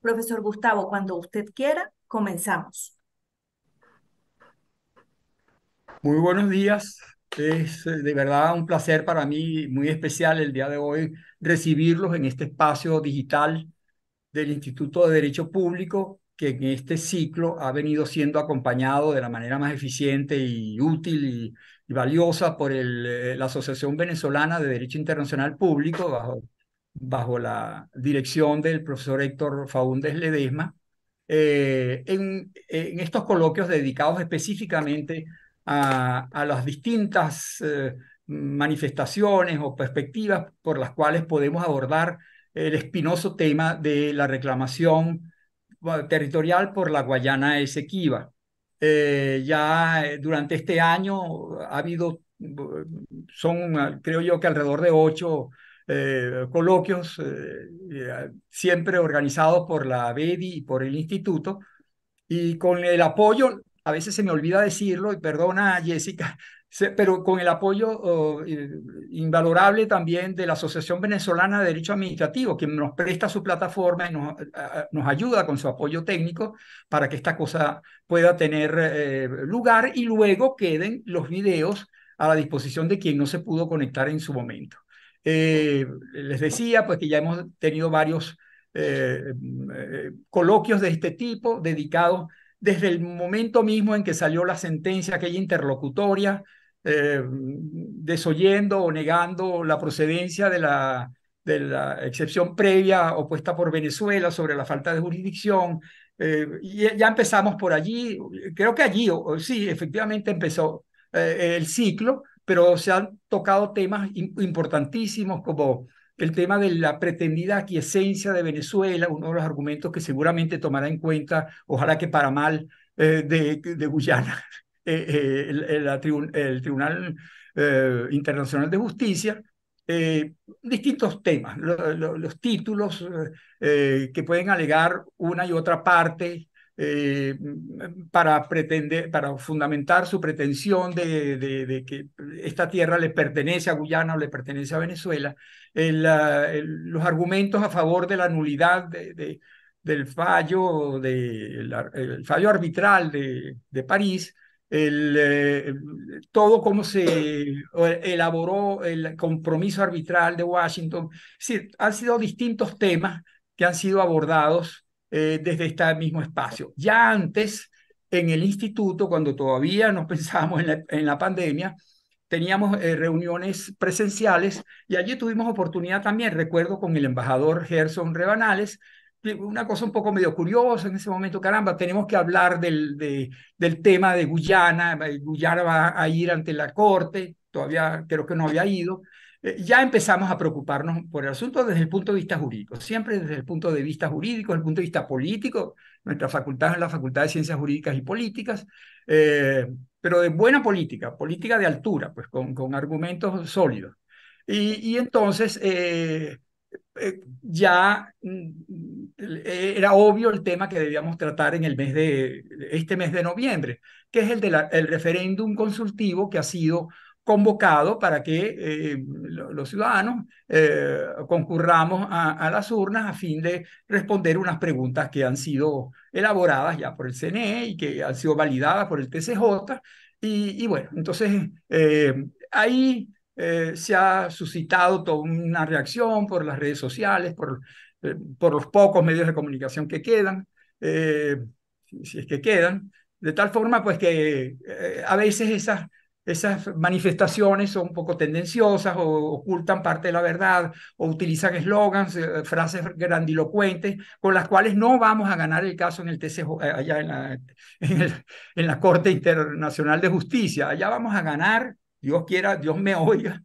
Profesor Gustavo, cuando usted quiera, comenzamos. Muy buenos días. Es eh, de verdad un placer para mí, muy especial el día de hoy, recibirlos en este espacio digital del Instituto de Derecho Público que en este ciclo ha venido siendo acompañado de la manera más eficiente y útil y, valiosa por eh, la Asociación Venezolana de Derecho Internacional Público, bajo, bajo la dirección del profesor Héctor Faúndez Ledesma, eh, en, estos coloquios dedicados específicamente a, las distintas eh, manifestaciones o perspectivas por las cuales podemos abordar el espinoso tema de la reclamación territorial por la Guayana Esequiba. Eh, ya eh, durante este año ha habido, son ah, creo yo que alrededor de ocho eh, coloquios, ah, siempre organizados por la BEDI y por el instituto, y con el apoyo, a veces se me olvida decirlo, y perdona Jessica, pero con el apoyo eh, invalorable también de la Asociación Venezolana de Derecho Administrativo, que nos presta su plataforma y nos, ayuda con su apoyo técnico para que esta cosa pueda tener eh, lugar y luego queden los videos a la disposición de quien no se pudo conectar en su momento. Eh, les decía pues que ya hemos tenido varios coloquios de este tipo dedicados desde el momento mismo en que salió la sentencia, aquella interlocutoria, eh, desoyendo o negando la procedencia de la, de la excepción previa opuesta por Venezuela sobre la falta de jurisdicción. Eh, y ya empezamos por allí, creo que allí, sí, efectivamente empezó eh, el ciclo, pero se han tocado temas importantísimos como el tema de la pretendida aquiescencia de Venezuela, uno de los argumentos que seguramente tomará en cuenta, ojalá que para mal, eh, de, Guyana, eh, eh, el, Tribunal Internacional de Justicia, distintos temas, los títulos que pueden alegar una y otra parte eh, para, pretender, para fundamentar su pretensión de, que esta tierra le pertenece a Guyana o le pertenece a Venezuela, los argumentos a favor de la nulidad del fallo, fallo arbitral de, París, eh, todo cómo se elaboró el compromiso arbitral de Washington. han sido distintos temas que han sido abordados eh, desde este mismo espacio. Ya antes, en el instituto, cuando todavía no pensábamos en la, pandemia, teníamos eh, reuniones presenciales y allí tuvimos oportunidad también, recuerdo, con el embajador Gerson Rebanales, una cosa un poco medio curiosa en ese momento, caramba, tenemos que hablar del, del tema de Guyana, eh, Guyana va a ir ante la corte, todavía creo que no había ido, eh, ya empezamos a preocuparnos por el asunto desde el punto de vista jurídico, siempre desde el punto de vista jurídico, desde el punto de vista político. Nuestra facultad es la Facultad de Ciencias Jurídicas y Políticas, eh, pero de buena política, política de altura, pues con, con argumentos sólidos. Y, entonces eh, ya mm, era obvio el tema que debíamos tratar en el mes de, este mes de noviembre, que es el, el referéndum consultivo que ha sido convocado para que eh, los ciudadanos eh, concurramos a, las urnas a fin de responder unas preguntas que han sido elaboradas ya por el CNE y que han sido validadas por el TCJ. Y, bueno, entonces eh, ahí se ha suscitado toda una reacción por las redes sociales, por, por los pocos medios de comunicación que quedan, si es que quedan, de tal forma pues que a veces esas esas manifestaciones son un poco tendenciosas o ocultan parte de la verdad o utilizan eslogans, eh, frases grandilocuentes con las cuales no vamos a ganar el caso en el eh, allá en la, en, la Corte Internacional de Justicia. Allá vamos a ganar, Dios quiera, Dios me oiga,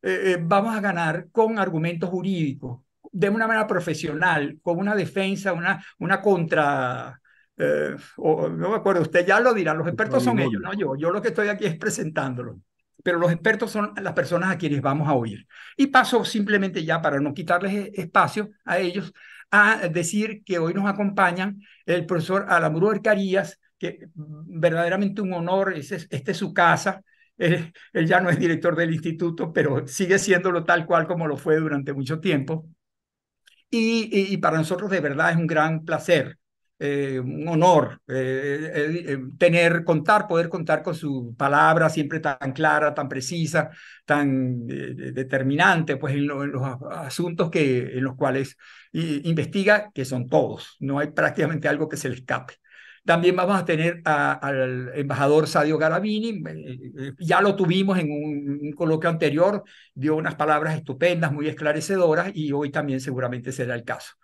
eh, vamos a ganar con argumentos jurídicos, de una manera profesional, con una defensa, una, una contra eh, no me acuerdo, usted ya lo dirá, los expertos son ellos, no yo, yo lo que estoy aquí es presentándolo, pero los expertos son las personas a quienes vamos a oír. Y paso simplemente ya para no quitarles e-, espacio a ellos a decir que hoy nos acompañan el profesor Alamuro Ercarías, que verdaderamente un honor, este es su casa, eh, él, ya no es director del instituto, pero sigue siéndolo tal cual como lo fue durante mucho tiempo. y para nosotros de verdad es un gran placer eh, un honor eh, eh, tener, contar, poder contar con su palabra siempre tan clara, tan precisa, tan determinante, pues en, los asuntos que, en los cuales investiga, que son todos, no hay prácticamente algo que se le escape. También vamos a tener al embajador Sadio Garavini. ya lo tuvimos en un, coloquio anterior, dio unas palabras estupendas, muy esclarecedoras y hoy también seguramente será el caso.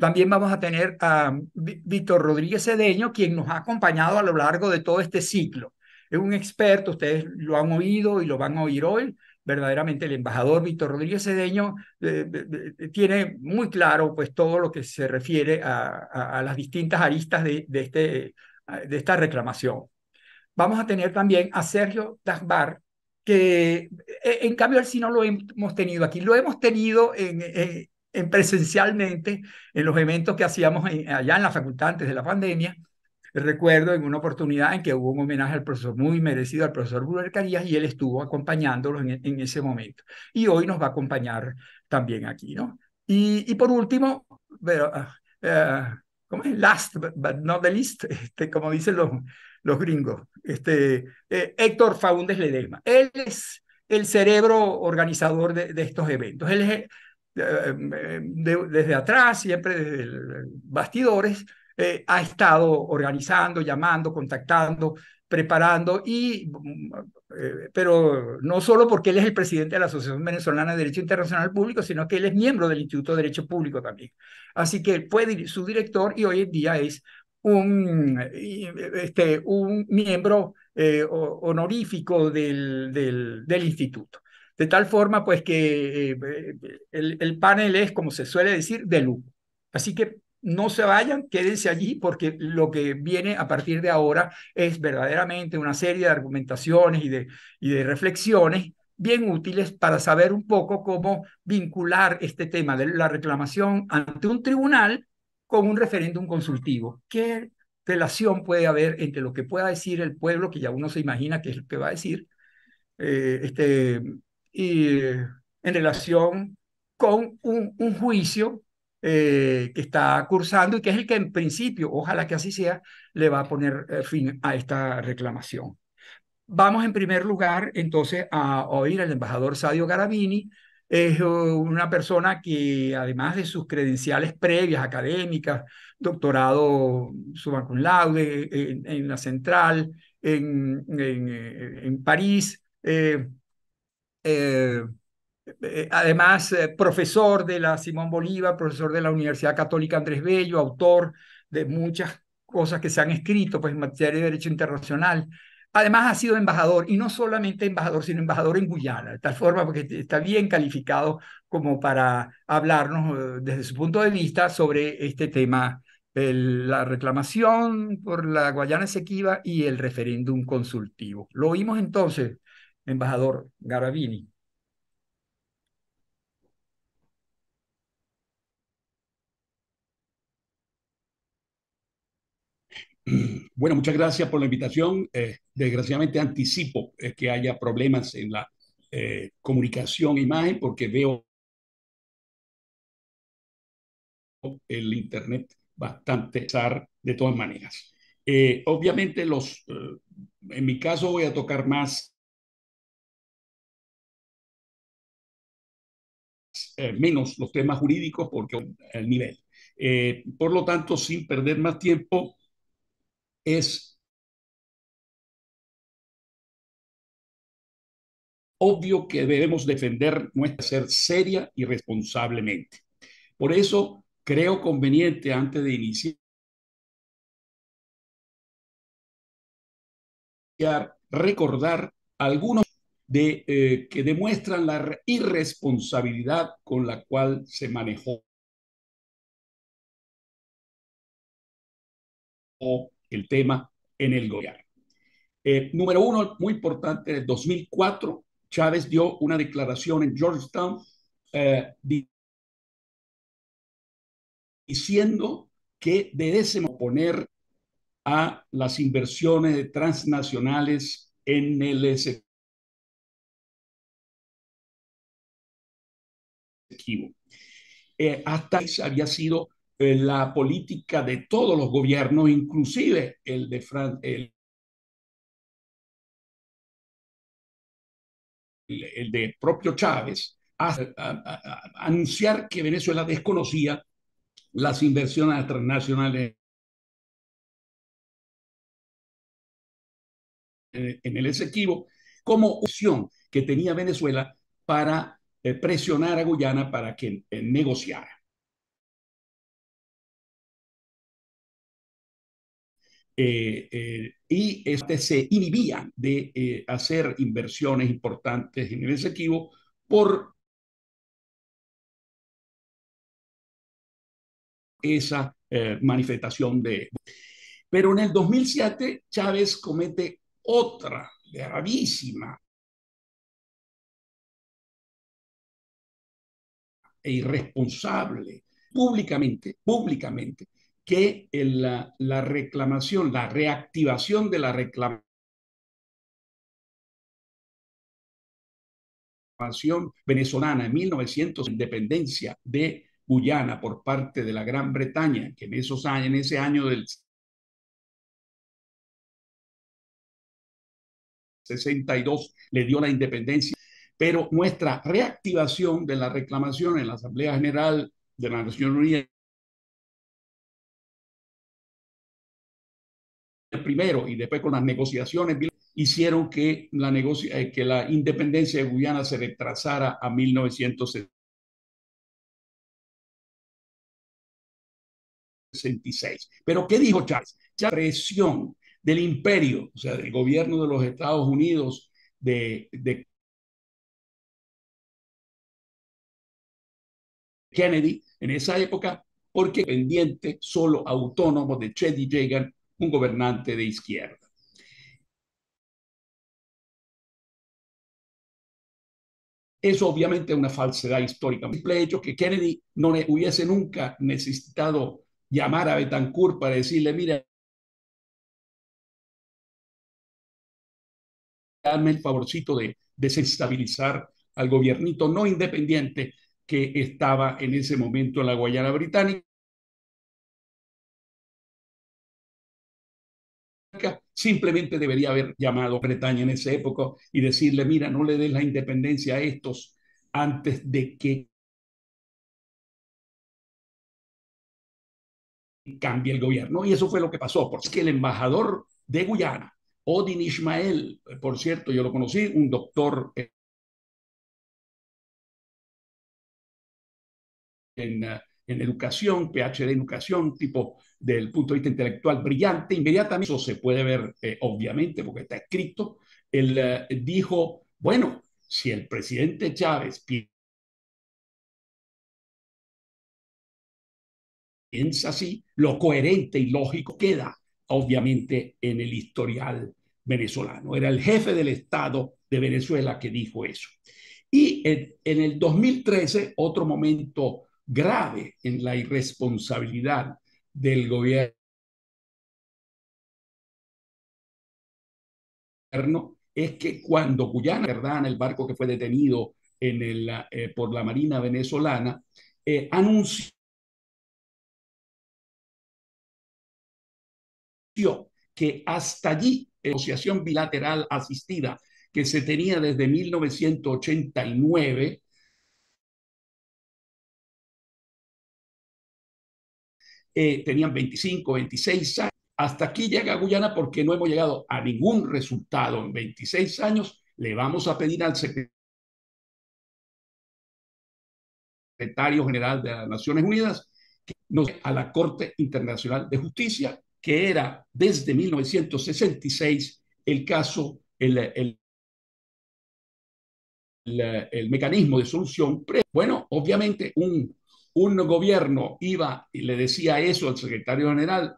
También vamos a tener a Víctor Rodríguez Cedeño, quien nos ha acompañado a lo largo de todo este ciclo. Es un experto, ustedes lo han oído y lo van a oír hoy. Verdaderamente el embajador Víctor Rodríguez Cedeño eh, tiene muy claro pues, todo lo que se refiere a, las distintas aristas de, este, de esta reclamación. Vamos a tener también a Sergio Dagbar, que e, en cambio si no lo hemos tenido aquí, lo hemos tenido en, en presencialmente en los eventos que hacíamos allá en la facultad antes de la pandemia. Recuerdo en una oportunidad en que hubo un homenaje al profesor, muy merecido al profesor Buller Carías, y él estuvo acompañándolos en, ese momento. Y hoy nos va a acompañar también aquí, ¿no? Y, por último, ah, ah, ¿cómo es? Last but, not the least, este, como dicen los, los gringos, este, eh, Héctor Faúndez Ledema. Él es el cerebro organizador de, de estos eventos. Él es eh, eh, desde atrás, siempre desde bastidores, eh, ha estado organizando, llamando, contactando, preparando, y, pero no solo porque él es el presidente de la Asociación Venezolana de Derecho Internacional Público, sino que él es miembro del Instituto de Derecho Público también. Así que fue su director y hoy en día es un, este, miembro honorífico del instituto. De tal forma, pues, que eh, eh, el, panel es, como se suele decir, de lujo. Así que no se vayan, quédense allí, porque lo que viene a partir de ahora es verdaderamente una serie de argumentaciones y de, y de reflexiones bien útiles para saber un poco cómo vincular este tema de la reclamación ante un tribunal con un referéndum consultivo. ¿Qué relación puede haber entre lo que pueda decir el pueblo, que ya uno se imagina que es lo que va a decir, eh, este, y, eh, en relación con un, un juicio eh, que está cursando y que es el que en principio, ojalá que así sea, le va a poner eh, fin a esta reclamación. Vamos en primer lugar entonces a oír al embajador Sadio Garabini, es una persona que además de sus credenciales previas académicas, doctorado su laude en, la central, en, en, París, eh, eh, además eh, profesor de la Simón Bolívar, profesor de la Universidad Católica Andrés Bello, autor de muchas cosas que se han escrito pues, en materia de derecho internacional. Además ha sido embajador, y no solamente embajador, sino embajador en Guyana, de tal forma porque está bien calificado como para hablarnos desde su punto de vista sobre este tema, la reclamación por la Guayana Esequiba y el referéndum consultivo. Lo oímos entonces, embajador Garavini. Bueno, muchas gracias por la invitación. Eh, desgraciadamente anticipo eh, que haya problemas en la eh, comunicación e imagen porque veo el Internet bastante zar de todas maneras. obviamente, los, en mi caso voy a tocar más Eh, menos los temas jurídicos porque el nivel. Eh, por lo tanto, sin perder más tiempo, es obvio que debemos defender nuestra ser seria y responsablemente. Por eso creo conveniente antes de iniciar recordar algunos de, eh, que demuestran la irresponsabilidad con la cual se manejó el tema en el gobierno. Eh, número uno, muy importante, en el 2004, Chávez dio una declaración en Georgetown eh, diciendo que debemos oponer a las inversiones transnacionales en el Esequibo. Eh, hasta ahí había sido eh, la política de todos los gobiernos, inclusive el de Fran el, de propio Chávez, anunciar que Venezuela desconocía las inversiones transnacionales en, en el Esequibo como opción que tenía Venezuela para presionar a Guyana para que eh, negociara. Eh, eh, y este se inhibía de hacer inversiones importantes en ese equipo por esa manifestación de... Pero en el 2007 Chávez comete otra gravísima e irresponsable públicamente, públicamente, que la, la reclamación, la reactivación de la reclamación venezolana en 1900, independencia de Guyana por parte de la Gran Bretaña, que en esos años, en ese año del 62 le dio la independencia pero nuestra reactivación de la reclamación en la Asamblea General de la Nación Unida primero y después con las negociaciones hicieron que la, eh, que la independencia de Guyana se retrasara a 1966. Pero ¿qué dijo Charles? La presión del imperio, o sea, del gobierno de los Estados Unidos, de, de Kennedy en esa época porque pendiente solo autónomo de Chedi Jagan, un gobernante de izquierda. Es obviamente una falsedad histórica. El simple hecho que Kennedy no hubiese nunca necesitado llamar a Betancourt para decirle, mira, dame el favorcito de desestabilizar al gobiernito no independiente que estaba en ese momento en la Guayana Británica, simplemente debería haber llamado a Bretaña en esa época y decirle, mira, no le des la independencia a estos antes de que cambie el gobierno. Y eso fue lo que pasó, porque el embajador de Guyana, Odin Ismael, por cierto, yo lo conocí, un doctor eh, Eh, en, educación, PhD en educación, tipo del punto de vista intelectual brillante, inmediatamente eso se puede ver, eh, obviamente, porque está escrito, él eh, dijo, bueno, si el presidente Chávez piensa así, lo coherente y lógico queda, obviamente, en el historial venezolano. Era el jefe del Estado de Venezuela que dijo eso. Y en el 2013, otro momento grave en la irresponsabilidad del gobierno es que cuando Guyana, ¿verdad? el barco que fue detenido en el, eh, por la Marina venezolana, eh, anunció que hasta allí, la negociación bilateral asistida que se tenía desde 1989, Eh, tenían 25, 26 años. Hasta aquí llega Guyana porque no hemos llegado a ningún resultado en 26 años. Le vamos a pedir al secretario general de las Naciones Unidas que nos a la Corte Internacional de Justicia, que era desde 1966 el caso, el, mecanismo de solución. Bueno, obviamente un un gobierno iba y le decía eso al secretario general,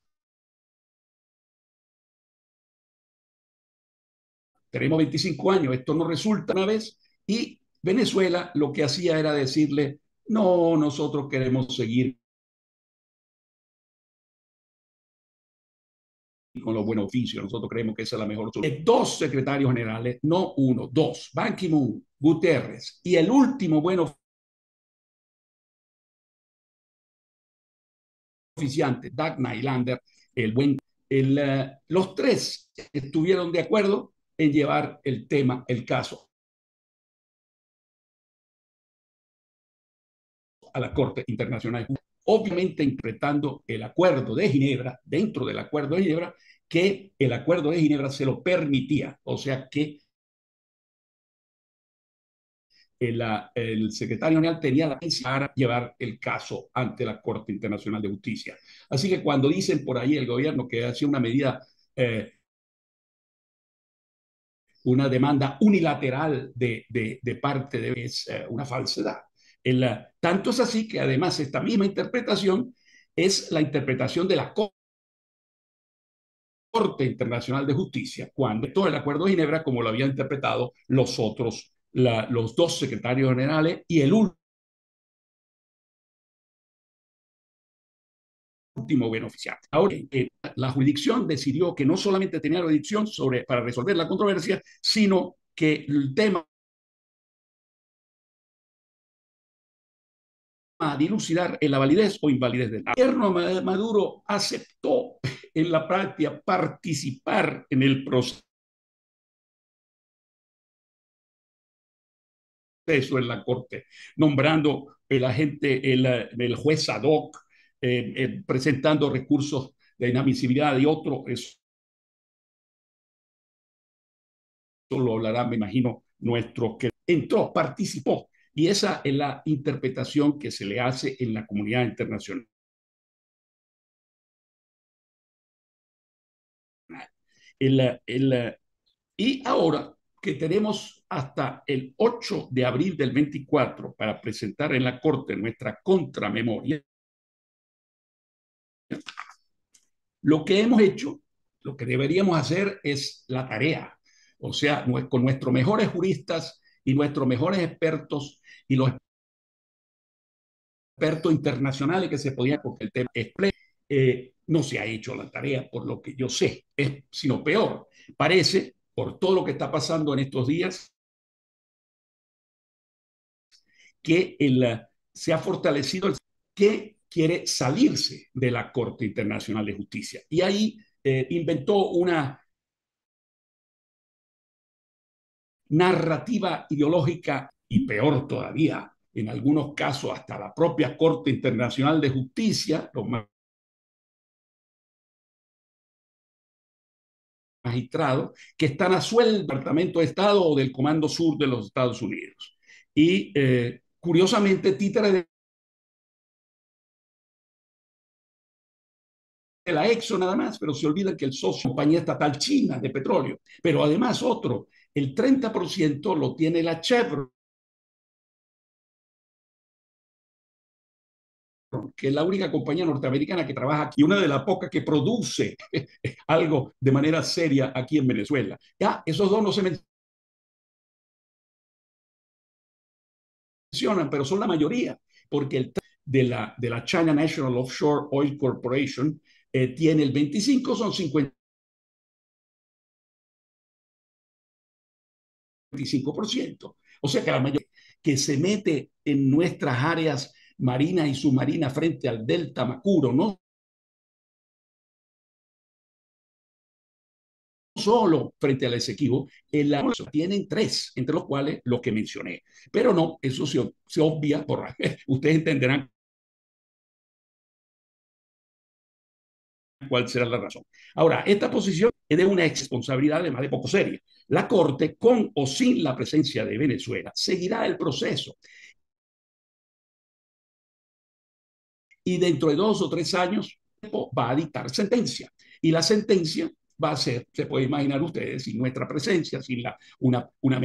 tenemos 25 años, esto no resulta una vez, y Venezuela lo que hacía era decirle, no, nosotros queremos seguir con los buenos oficios, nosotros creemos que esa es la mejor solución. Dos secretarios generales, no uno, dos, Ban Ki-moon, Guterres, y el último bueno oficio oficiantes, Dagna el buen, eh, los tres estuvieron de acuerdo en llevar el tema, el caso a la Corte Internacional, obviamente interpretando el acuerdo de Ginebra, dentro del acuerdo de Ginebra, que el acuerdo de Ginebra se lo permitía, o sea que el, secretario general tenía la necesidad de llevar el caso ante la Corte Internacional de Justicia. Así que cuando dicen por ahí el gobierno que ha sido una medida, eh, una demanda unilateral de, parte de es eh, una falsedad. Eh, tanto es así que además esta misma interpretación es la interpretación de la Corte. Internacional de Justicia, cuando todo el Acuerdo de Ginebra, como lo habían interpretado los otros los dos secretarios generales y el último beneficiario oficial. Ahora, eh, la jurisdicción decidió que no solamente tenía la jurisdicción sobre, para resolver la controversia, sino que el tema a dilucidar en la validez o invalidez del acto. El gobierno Maduro aceptó en la práctica participar en el proceso eso en la corte, nombrando el agente, el, eh, juez ad hoc, eh, eh, presentando recursos de inadmisibilidad y otro, eso, lo hablará, me imagino, nuestro que entró, participó. Y esa es la interpretación que se le hace en la comunidad internacional. El, el, y ahora que tenemos hasta el 8 de abril del 24 para presentar en la Corte nuestra contramemoria, lo que hemos hecho, lo que deberíamos hacer es la tarea, o sea, con nuestros mejores juristas y nuestros mejores expertos y los expertos internacionales que se podían, porque el tema eh, no se ha hecho la tarea, por lo que yo sé, sino peor. Parece por todo lo que está pasando en estos días, que se ha fortalecido el que quiere salirse de la Corte Internacional de Justicia. Y ahí eh, inventó una narrativa ideológica y peor todavía, en algunos casos hasta la propia Corte Internacional de Justicia, los más magistrados que están a sueldo del Departamento de Estado o del Comando Sur de los Estados Unidos. Y eh, curiosamente, títeres de la Exxon nada más, pero se olvida que el socio, compañía estatal china de petróleo, pero además otro, el 30% lo tiene la Chevron que es la única compañía norteamericana que trabaja aquí, una de las pocas que produce algo de manera seria aquí en Venezuela. Ya, esos dos no se mencionan, pero son la mayoría, porque el de la, de la China National Offshore Oil Corporation eh, tiene el 25, son 55%. O sea que la mayoría que se mete en nuestras áreas marina y submarina frente al delta Macuro, no solo frente al Esequibo, en la tienen tres, entre los cuales los que mencioné. Pero no, eso se, obvia por ustedes entenderán cuál será la razón. Ahora, esta posición es de una responsabilidad además de poco seria. La Corte, con o sin la presencia de Venezuela, seguirá el proceso y dentro de dos o tres años va a dictar sentencia. Y la sentencia va a ser, se puede imaginar ustedes, sin nuestra presencia, sin la, una, una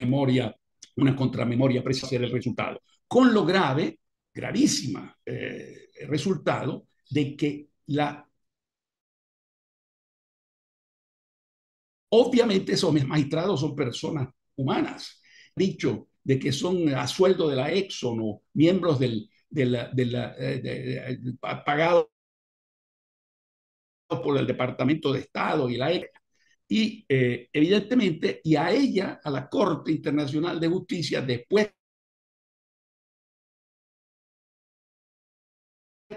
memoria, una contramemoria precisa ser el resultado. Con lo grave, gravísima eh, resultado de que la... Obviamente esos magistrados son personas humanas. Dicho de que son a sueldo de la Exxon o miembros del, de eh, pagados por el Departamento de Estado y la Y eh, evidentemente, y a ella, a la Corte Internacional de Justicia, después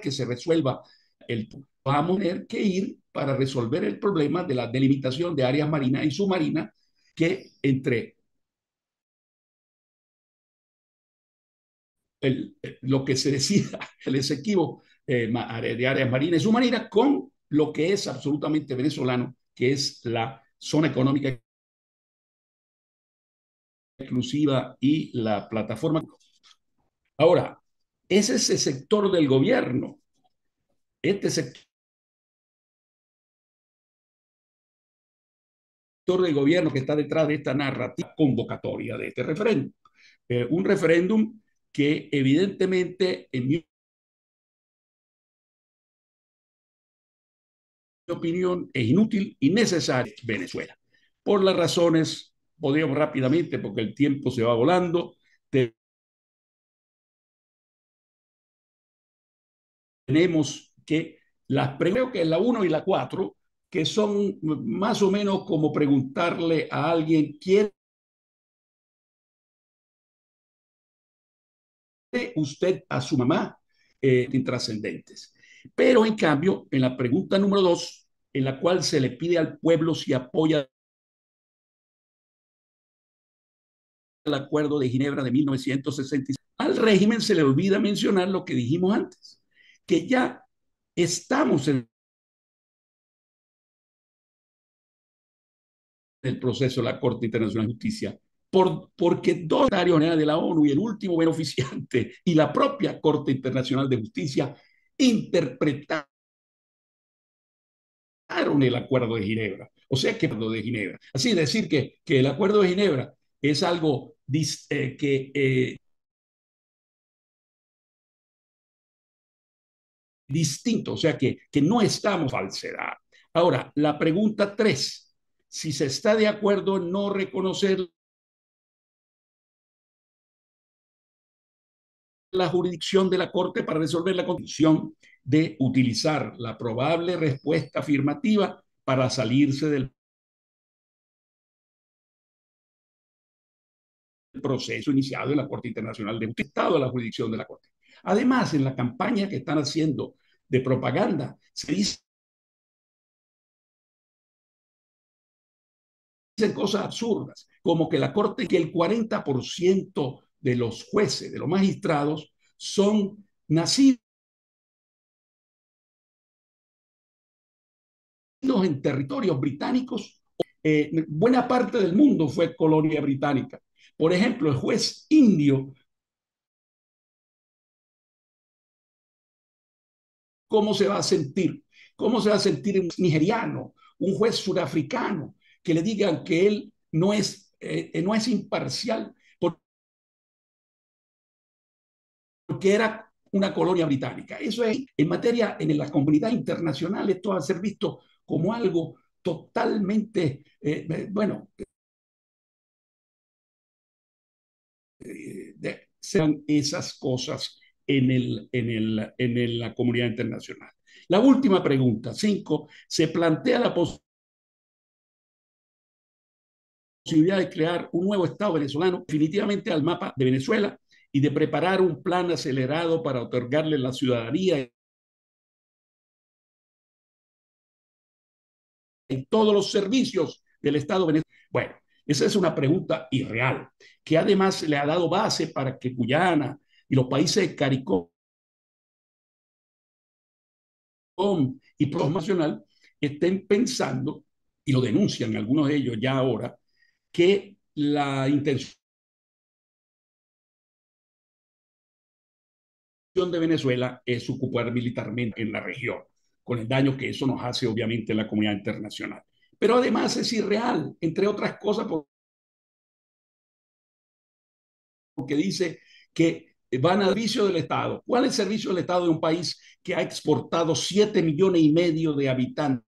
que se resuelva el vamos a tener que ir para resolver el problema de la delimitación de áreas marinas y submarinas que entre Eh, lo que se decía el exequivo eh, de áreas marinas y submarinas con lo que es absolutamente venezolano, que es la zona económica exclusiva y la plataforma. Ahora, es ese sector del gobierno, este sector del gobierno que está detrás de esta narrativa convocatoria de este referéndum. Eh, un referéndum que evidentemente, en mi opinión, es inútil y necesaria Venezuela. Por las razones, podríamos rápidamente, porque el tiempo se va volando, tenemos que las creo que es la 1 y la 4, que son más o menos como preguntarle a alguien, ¿quién usted a su mamá intrascendentes. Eh, Pero en cambio, en la pregunta número dos, en la cual se le pide al pueblo si apoya el acuerdo de Ginebra de 1966, al régimen se le olvida mencionar lo que dijimos antes, que ya estamos en el proceso de la Corte Internacional de Justicia porque dos de la ONU y el último beneficiante y la propia Corte Internacional de Justicia interpretaron el Acuerdo de Ginebra. O sea, que el Acuerdo de Ginebra. Así decir que, que el Acuerdo de Ginebra es algo eh, que eh, distinto, o sea, que, que no estamos falsedad. Ahora, la pregunta tres, si se está de acuerdo en no reconocer la jurisdicción de la Corte para resolver la condición de utilizar la probable respuesta afirmativa para salirse del proceso iniciado en la Corte Internacional de Justicia, a la jurisdicción de la Corte. Además, en la campaña que están haciendo de propaganda, se dice dicen cosas absurdas, como que la Corte, que el 40% de los jueces, de los magistrados, son nacidos en territorios británicos. Eh, buena parte del mundo fue colonia británica. Por ejemplo, el juez indio, ¿cómo se va a sentir? ¿Cómo se va a sentir un nigeriano, un juez surafricano, que le digan que él no es, eh, eh, no es imparcial que era una colonia británica. Eso es, en materia, en la comunidad internacional, esto va a ser visto como algo totalmente, eh, eh, bueno, eh, sean esas cosas en, el, en, la comunidad internacional. La última pregunta, cinco, se plantea la posibilidad de crear un nuevo Estado venezolano definitivamente al mapa de Venezuela y de preparar un plan acelerado para otorgarle la ciudadanía en todos los servicios del Estado venezolano? Bueno, esa es una pregunta irreal, que además le ha dado base para que Guyana y los países de CARICOM y Nacional estén pensando, y lo denuncian algunos de ellos ya ahora, que la intención de Venezuela es ocupar militarmente en la región, con el daño que eso nos hace obviamente la comunidad internacional. Pero además es irreal, entre otras cosas, porque dice que van al servicio del Estado. ¿Cuál es el servicio del Estado de un país que ha exportado 7 millones y medio de habitantes?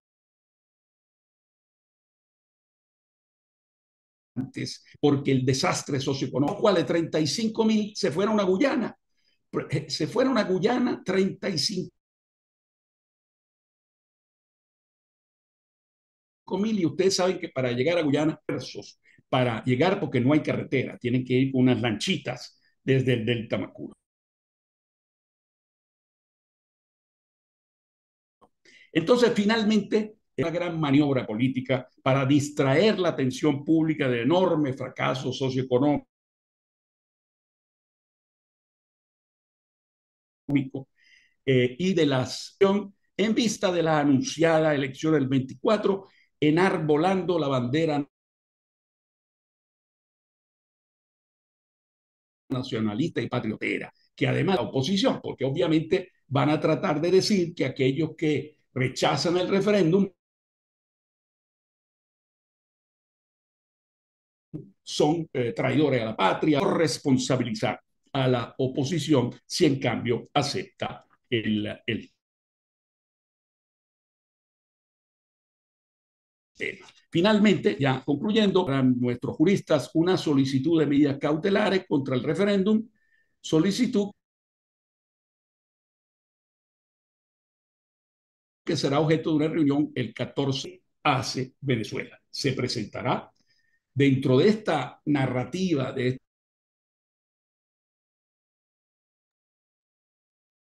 porque el desastre socioeconómico, de 35 mil se fueron a Guyana eh, se fueron a Guyana 35 mil y ustedes saben que para llegar a Guyana, para llegar porque no hay carretera, tienen que ir con unas lanchitas desde el delta Macuro. Entonces, finalmente, una gran maniobra política para distraer la atención pública del enorme fracaso socioeconómico Eh, y de la Acción en vista de la anunciada elección del 24, enarbolando la bandera nacionalista y patriotera, que además la oposición, porque obviamente van a tratar de decir que aquellos que rechazan el referéndum son eh, traidores a la patria, por responsabilizar a la oposición si en cambio acepta el, tema. Finalmente, ya concluyendo, para nuestros juristas, una solicitud de medidas cautelares contra el referéndum, solicitud que será objeto de una reunión el 14 hace Venezuela. Se presentará dentro de esta narrativa, de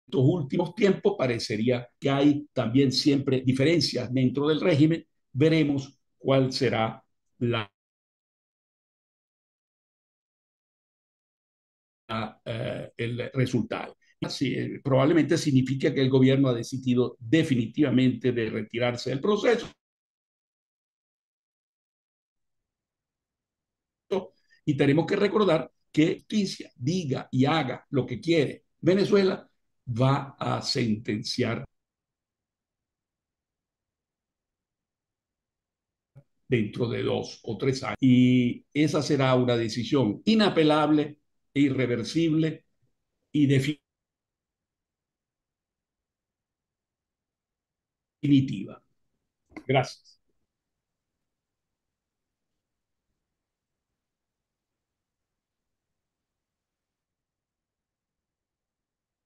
estos últimos tiempos parecería que hay también siempre diferencias dentro del régimen. Veremos cuál será la, eh, el resultado. Así, eh, probablemente significa que el gobierno ha decidido definitivamente de retirarse del proceso. Y tenemos que recordar que justicia diga y haga lo que quiere Venezuela, va a sentenciar dentro de dos o tres años. Y esa será una decisión inapelable irreversible y definitiva. Gracias.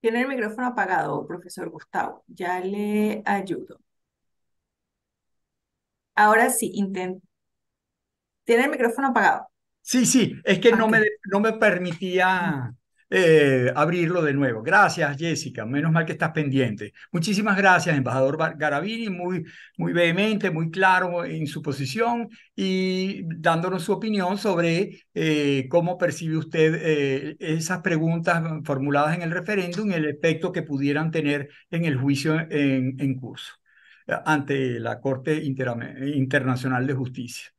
Tiene el micrófono apagado, profesor Gustavo. Ya le ayudo. Ahora sí, intento. Tiene el micrófono apagado. Sí, sí, es que no me, no me permitía eh, abrirlo de nuevo. Gracias, Jessica. Menos mal que estás pendiente. Muchísimas gracias, embajador Garavini, muy, muy vehemente, muy claro en su posición y dándonos su opinión sobre eh, cómo percibe usted eh, esas preguntas formuladas en el referéndum y el efecto que pudieran tener en el juicio en, curso ante la Corte Internacional de Justicia.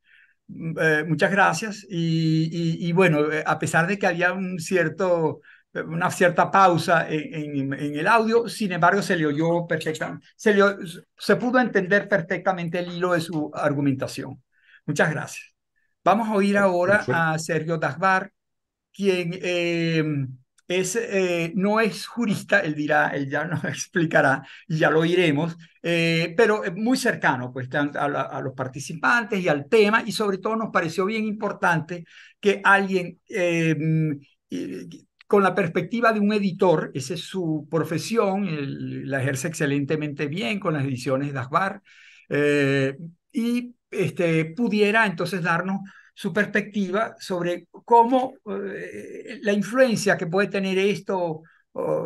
Mm, eh, muchas gracias. Y, bueno, eh, a pesar de que había un cierto, eh, una cierta pausa en, el audio, sin embargo se le oyó perfectamente, se, se pudo entender perfectamente el hilo de su argumentación. Muchas gracias. Vamos a oír ahora a Sergio Dagbar, quien... Eh, no es jurista, él dirá, él ya nos explicará, ya lo iremos, eh, pero muy cercano pues, a, los participantes y al tema, y sobre todo nos pareció bien importante que alguien eh, con la perspectiva de un editor, esa es su profesión, la ejerce excelentemente bien con las ediciones de eh, y este, pudiera entonces darnos su perspectiva sobre cómo eh, la influencia que puede tener esto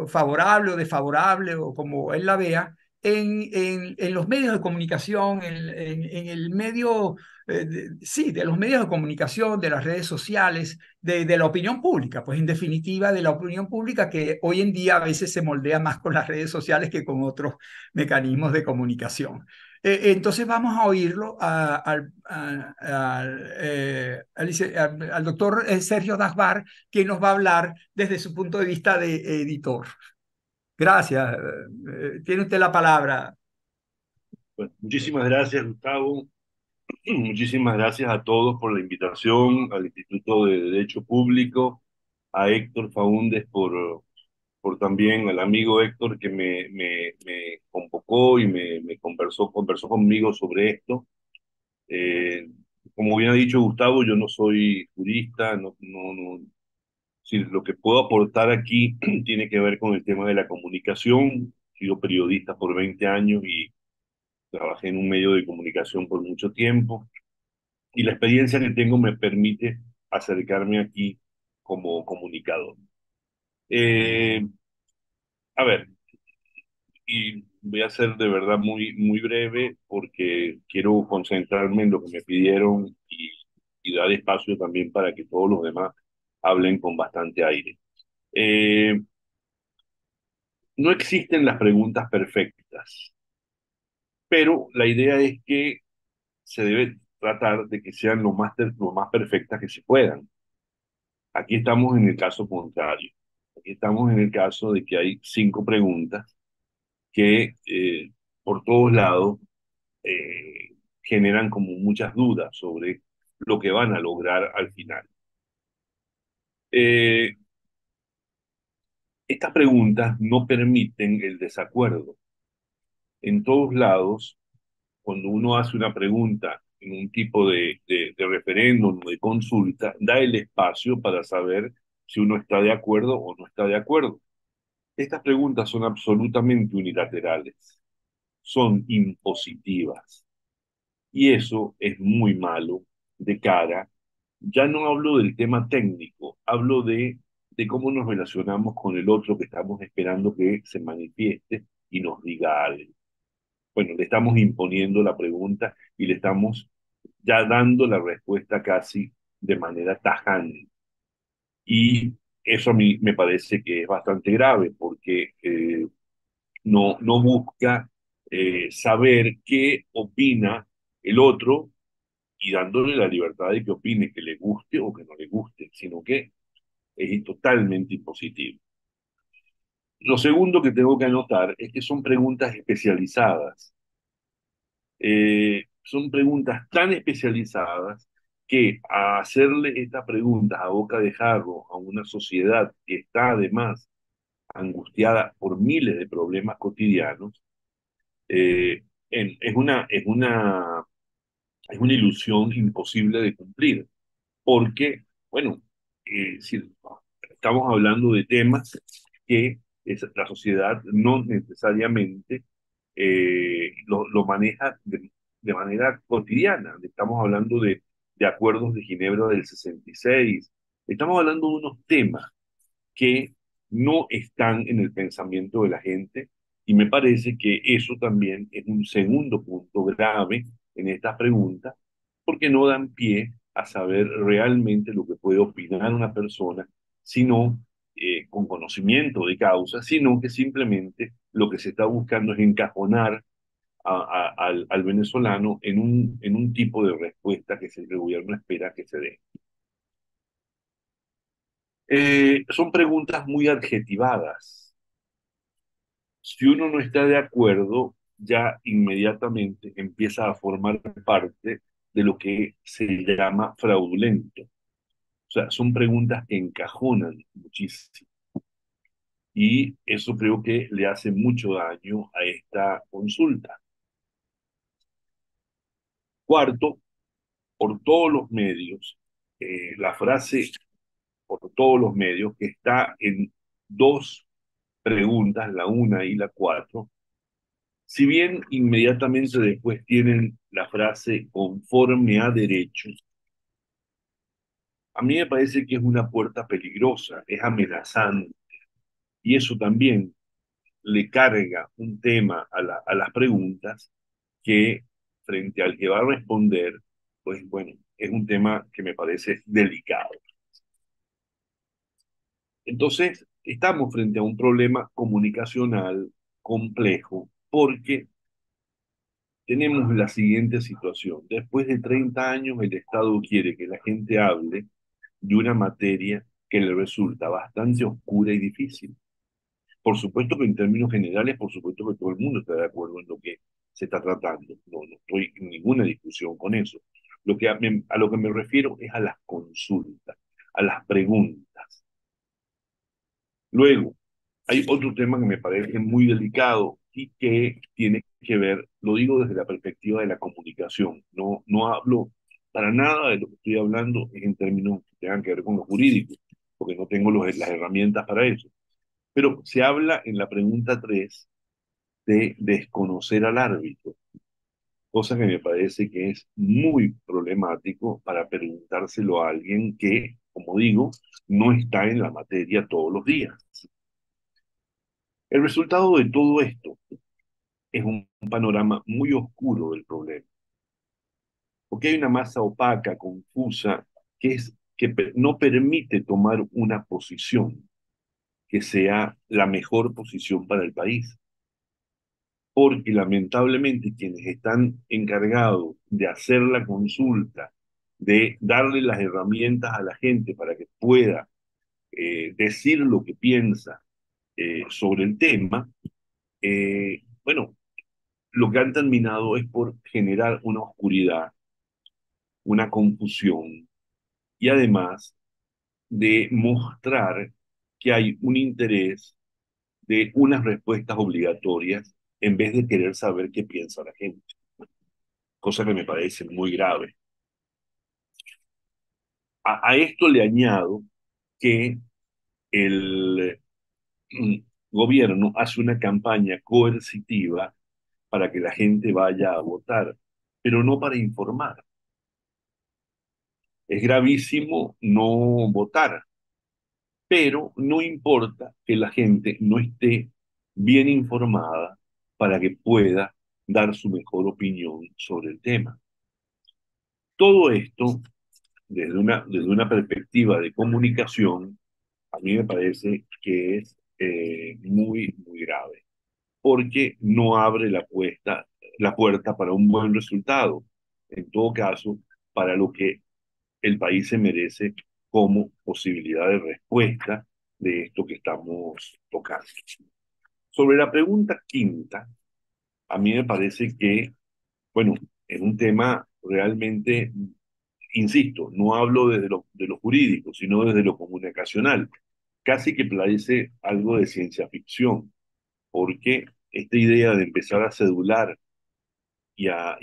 favorable o desfavorable o como él la vea en, en, los medios de comunicación, en, el medio, eh, sí, de los medios de comunicación, de las redes sociales, de, de, la opinión pública, pues en definitiva de la opinión pública que hoy en día a veces se moldea más con las redes sociales que con otros mecanismos de comunicación. Eh, entonces vamos a oírlo eh, al, doctor eh, Sergio Dasbar, quien nos va a hablar desde su punto de vista de editor. Gracias. tiene usted la palabra. muchísimas gracias, Gustavo. Muchísimas gracias a todos por la invitación, al Instituto de Derecho Público, a Héctor Faúndez por también al amigo Héctor que me, me, convocó y me, me, conversó, conversó conmigo sobre esto. Eh, como bien ha dicho Gustavo, yo no soy jurista, no, no, no si lo que puedo aportar aquí tiene que ver con el tema de la comunicación. He sido periodista por 20 años y trabajé en un medio de comunicación por mucho tiempo. Y la experiencia que tengo me permite acercarme aquí como comunicador. Eh, a ver, y voy a ser de verdad muy, muy breve porque quiero concentrarme en lo que me pidieron y, dar espacio también para que todos los demás hablen con bastante aire. Eh, no existen las preguntas perfectas, pero la idea es que se debe tratar de que sean lo más, lo más perfectas que se puedan. Aquí estamos en el caso contrario estamos en el caso de que hay cinco preguntas que eh, por todos lados eh, generan como muchas dudas sobre lo que van a lograr al final. Eh, estas preguntas no permiten el desacuerdo. En todos lados, cuando uno hace una pregunta en un tipo de, de, de referéndum, de consulta, da el espacio para saber si uno está de acuerdo o no está de acuerdo. Estas preguntas son absolutamente unilaterales, son impositivas. Y eso es muy malo de cara, ya no hablo del tema técnico, hablo de, de cómo nos relacionamos con el otro que estamos esperando que se manifieste y nos diga algo. Bueno, le estamos imponiendo la pregunta y le estamos ya dando la respuesta casi de manera tajante. Y eso a mí me parece que es bastante grave porque eh, no, no busca eh, saber qué opina el otro y dándole la libertad de que opine, que le guste o que no le guste, sino que es totalmente impositivo. Lo segundo que tengo que anotar es que son preguntas especializadas. Eh, son preguntas tan especializadas que hacerle esta pregunta a boca de jarro a una sociedad que está además angustiada por miles de problemas cotidianos, eh, es, una, es, una, es ilusión imposible de cumplir, porque, bueno, eh, estamos hablando de temas que la sociedad no necesariamente eh, lo, maneja de, de manera cotidiana, estamos hablando de de acuerdos de Ginebra del 66. Estamos hablando de unos temas que no están en el pensamiento de la gente y me parece que eso también es un segundo punto grave en esta pregunta porque no dan pie a saber realmente lo que puede opinar una persona, sino eh, con conocimiento de causa, sino que simplemente lo que se está buscando es encajonar al, venezolano en un, en un tipo de respuesta que el gobierno espera que se dé. Eh, son preguntas muy adjetivadas. Si uno no está de acuerdo, ya inmediatamente empieza a formar parte de lo que se llama fraudulento. O sea, son preguntas que encajonan muchísimo. Y eso creo que le hace mucho daño a esta consulta. Cuarto, por todos los medios, eh, la frase por todos los medios que está en dos preguntas, la una y la cuatro, si bien inmediatamente después tienen la frase conforme a derechos, a mí me parece que es una puerta peligrosa, es amenazante. Y eso también le carga un tema a las preguntas que frente al que va a responder, pues bueno, es un tema que me parece delicado. Entonces, estamos frente a un problema comunicacional complejo porque tenemos la siguiente situación. Después de 30 años, el Estado quiere que la gente hable de una materia que le resulta bastante oscura y difícil. Por supuesto que en términos generales, por supuesto que todo el mundo está de acuerdo en lo que se está tratando. No, no estoy en ninguna discusión con eso. Lo que a, lo que me refiero es a las consultas, a las preguntas. Luego, hay otro tema que me parece muy delicado y que tiene que ver, lo digo desde la perspectiva de la comunicación, no, no hablo para nada de lo que estoy hablando en términos que tengan que ver con los jurídicos, porque no tengo las herramientas para eso. Pero se habla en la pregunta 3 de desconocer al árbitro, cosa que me parece que es muy problemático para preguntárselo a alguien que, como digo, no está en la materia todos los días. El resultado de todo esto es un panorama muy oscuro del problema, porque hay una masa opaca, confusa, que, es, que no permite tomar una posición que sea la mejor posición para el país porque lamentablemente quienes están encargados de hacer la consulta, de darle las herramientas a la gente para que pueda eh, decir lo que piensa eh, sobre el tema, eh, bueno, lo que han terminado es por generar una oscuridad, una confusión y además de mostrar que hay un interés de unas respuestas obligatorias en vez de querer saber qué piensa la gente. Cosa que me parece muy grave. A, esto le añado que el mm, gobierno hace una campaña coercitiva para que la gente vaya a votar, pero no para informar. Es gravísimo no votar, pero no importa que la gente no esté bien informada para que pueda dar su mejor opinión sobre el tema. Todo esto, desde una, desde una perspectiva de comunicación, a mí me parece que es eh, muy, muy grave, porque no abre la, la puerta para un buen resultado, en todo caso, para lo que el país se merece como posibilidad de respuesta de esto que estamos tocando. Sobre la pregunta quinta, a mí me parece que, bueno, es un tema realmente, insisto, no hablo desde lo, de jurídico, sino desde lo comunicacional. Casi que parece algo de ciencia ficción, porque esta idea de empezar a cedular y a,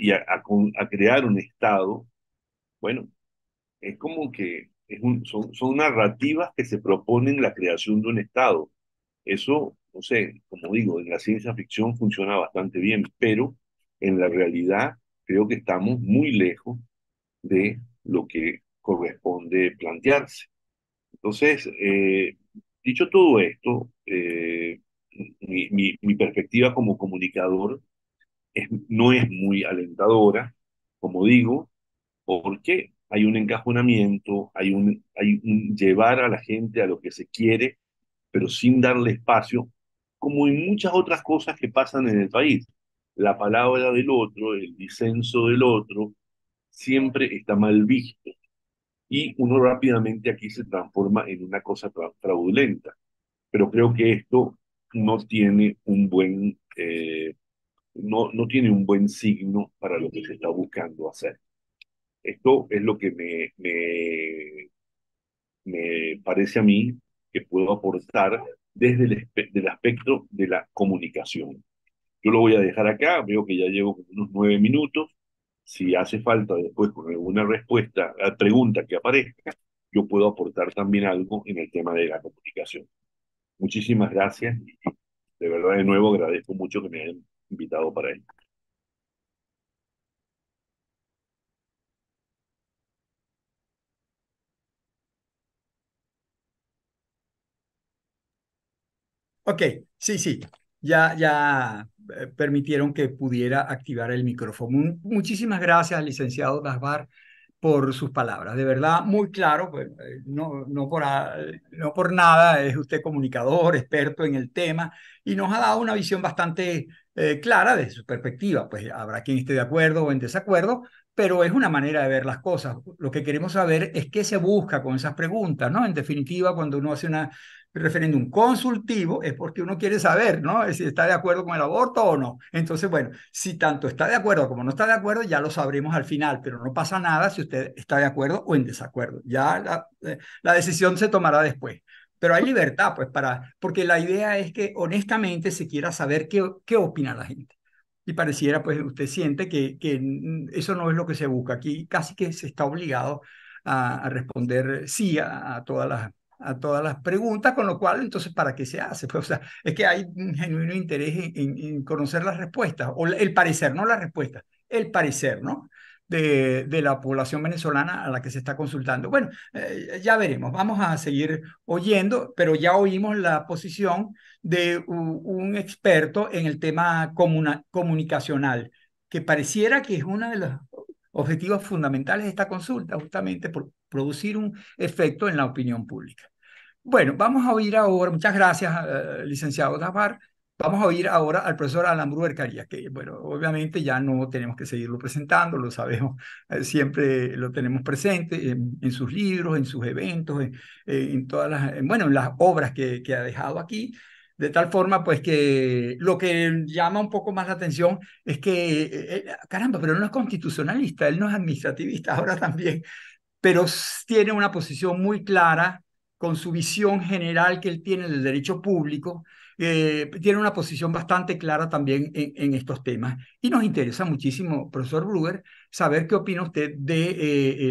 crear un Estado, bueno, es como que son, son narrativas que se proponen la creación de un Estado. Eso no sé, como digo, en la ciencia ficción funciona bastante bien, pero en la realidad creo que estamos muy lejos de lo que corresponde plantearse. Entonces, eh, dicho todo esto, eh, mi, perspectiva como comunicador es, no es muy alentadora, como digo, porque hay un encajonamiento, hay un, hay un llevar a la gente a lo que se quiere, pero sin darle espacio como en muchas otras cosas que pasan en el país. La palabra del otro, el disenso del otro, siempre está mal visto. Y uno rápidamente aquí se transforma en una cosa fraudulenta. Pero creo que esto no tiene un buen, eh, no, no tiene un buen signo para lo que se está buscando hacer. Esto es lo que me, me, me parece a mí que puedo aportar desde el aspecto de la comunicación. Yo lo voy a dejar acá, veo que ya llevo unos nueve minutos. Si hace falta después con alguna respuesta a pregunta que aparezca, yo puedo aportar también algo en el tema de la comunicación. Muchísimas gracias. y De verdad, de nuevo, agradezco mucho que me hayan invitado para ello. Ok, sí, sí, ya, ya eh, permitieron que pudiera activar el micrófono. Muchísimas gracias, licenciado Dasbar, por sus palabras. De verdad, muy claro, pues, eh, no, no, por, ah, no por nada es usted comunicador, experto en el tema, y nos ha dado una visión bastante eh, clara de su perspectiva. Pues habrá quien esté de acuerdo o en desacuerdo, pero es una manera de ver las cosas. Lo que queremos saber es qué se busca con esas preguntas, ¿no? En definitiva, cuando uno hace una referéndum consultivo es porque uno quiere saber, ¿no? si está de acuerdo con el aborto o no. Entonces, bueno, si tanto está de acuerdo como no está de acuerdo, ya lo sabremos al final, pero no pasa nada si usted está de acuerdo o en desacuerdo. Ya eh, la, decisión se tomará después. Pero hay libertad, pues, para, porque la idea es que honestamente se quiera saber qué, qué opina la gente y pareciera, pues usted siente que, que, eso no es lo que se busca. Aquí casi que se está obligado a, responder sí a, a todas las, a todas las preguntas, con lo cual, entonces, ¿para qué se hace? Pues, o sea, es que hay un genuino interés en, conocer las respuestas, o el parecer, no las respuestas, el parecer, ¿no? De, la población venezolana a la que se está consultando. Bueno, eh, ya veremos, vamos a seguir oyendo, pero ya oímos la posición de un, experto en el tema comunicacional, que pareciera que es uno de los objetivos fundamentales de esta consulta, justamente por producir un efecto en la opinión pública. Bueno, vamos a oír ahora, muchas gracias, eh, licenciado Gavar. Vamos a oír ahora al profesor Alan Bruer que bueno, obviamente ya no tenemos que seguirlo presentando, lo sabemos, eh, siempre lo tenemos presente en, sus libros, en sus eventos, en, todas las, bueno, en las obras que, ha dejado aquí. De tal forma, pues que lo que llama un poco más la atención es que, eh, caramba, pero no es constitucionalista, él no es administrativista, ahora también pero tiene una posición muy clara con su visión general que él tiene del derecho público, eh, tiene una posición bastante clara también en, estos temas. Y nos interesa muchísimo, profesor Bruger, saber qué opina usted de, eh,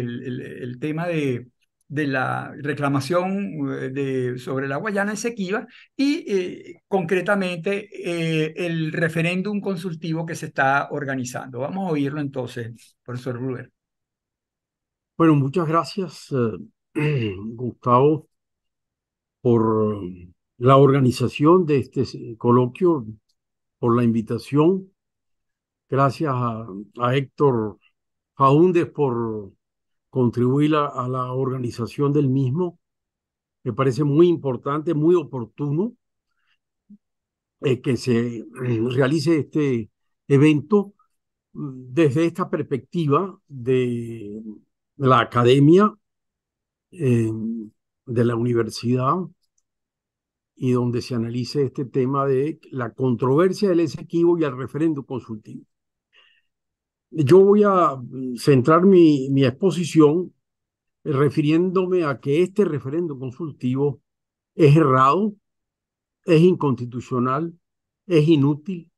el, tema de, la reclamación eh, sobre la Guayana Esequiba y concretamente el referéndum consultivo que se está organizando. Vamos a oírlo entonces, profesor Bruger. Bueno, muchas gracias, eh, Gustavo, por eh, la organización de este coloquio, por la invitación. Gracias a, Héctor Jaúndez por contribuir a, la organización del mismo. Me parece muy importante, muy oportuno eh, que se realice este evento mm, desde esta perspectiva de la academia eh, de la universidad y donde se analice este tema de la controversia del exequivo y el referendo consultivo. Yo voy a centrar mi, mi exposición eh, refiriéndome a que este referendo consultivo es errado, es inconstitucional, es inútil,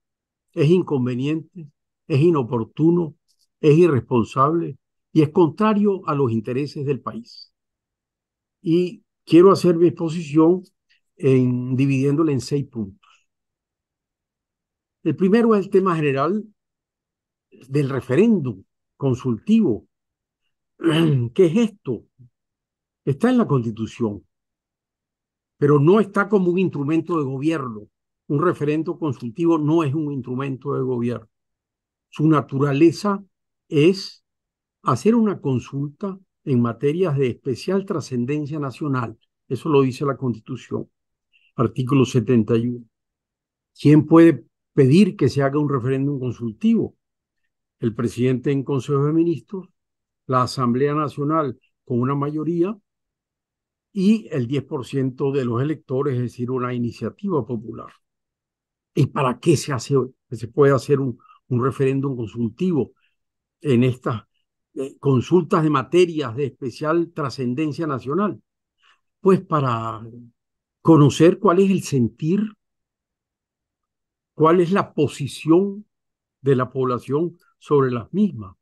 es inconveniente, es inoportuno, es irresponsable, y es contrario a los intereses del país. Y quiero hacer mi exposición en, dividiéndola en seis puntos. El primero es el tema general del referéndum consultivo. ¿Qué es esto? Está en la Constitución, pero no está como un instrumento de gobierno. Un referendo consultivo no es un instrumento de gobierno. Su naturaleza es hacer una consulta en materias de especial trascendencia nacional. Eso lo dice la Constitución, artículo 71. ¿Quién puede pedir que se haga un referéndum consultivo? El presidente en Consejo de Ministros, la Asamblea Nacional con una mayoría y el 10% de los electores, es decir, una iniciativa popular. ¿Y para qué se, hace, se puede hacer un, un referéndum consultivo en estas eh, consultas de materias de especial trascendencia nacional? Pues para conocer cuál es el sentir, cuál es la posición de la población sobre las mismas.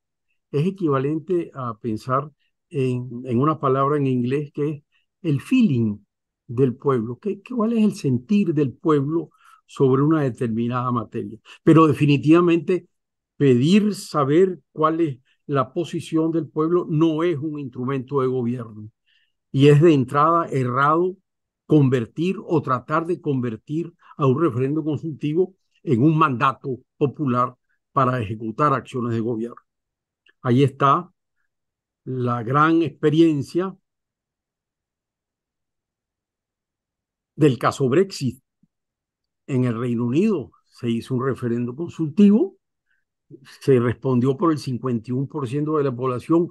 Es equivalente a pensar en, una palabra en inglés que es el feeling del pueblo. ¿Qué, ¿Cuál es el sentir del pueblo sobre una determinada materia? Pero definitivamente pedir saber cuál es la posición del pueblo no es un instrumento de gobierno y es de entrada errado convertir o tratar de convertir a un referendo consultivo en un mandato popular para ejecutar acciones de gobierno. Ahí está la gran experiencia del caso Brexit. En el Reino Unido se hizo un referendo consultivo se respondió por el 51% de la población,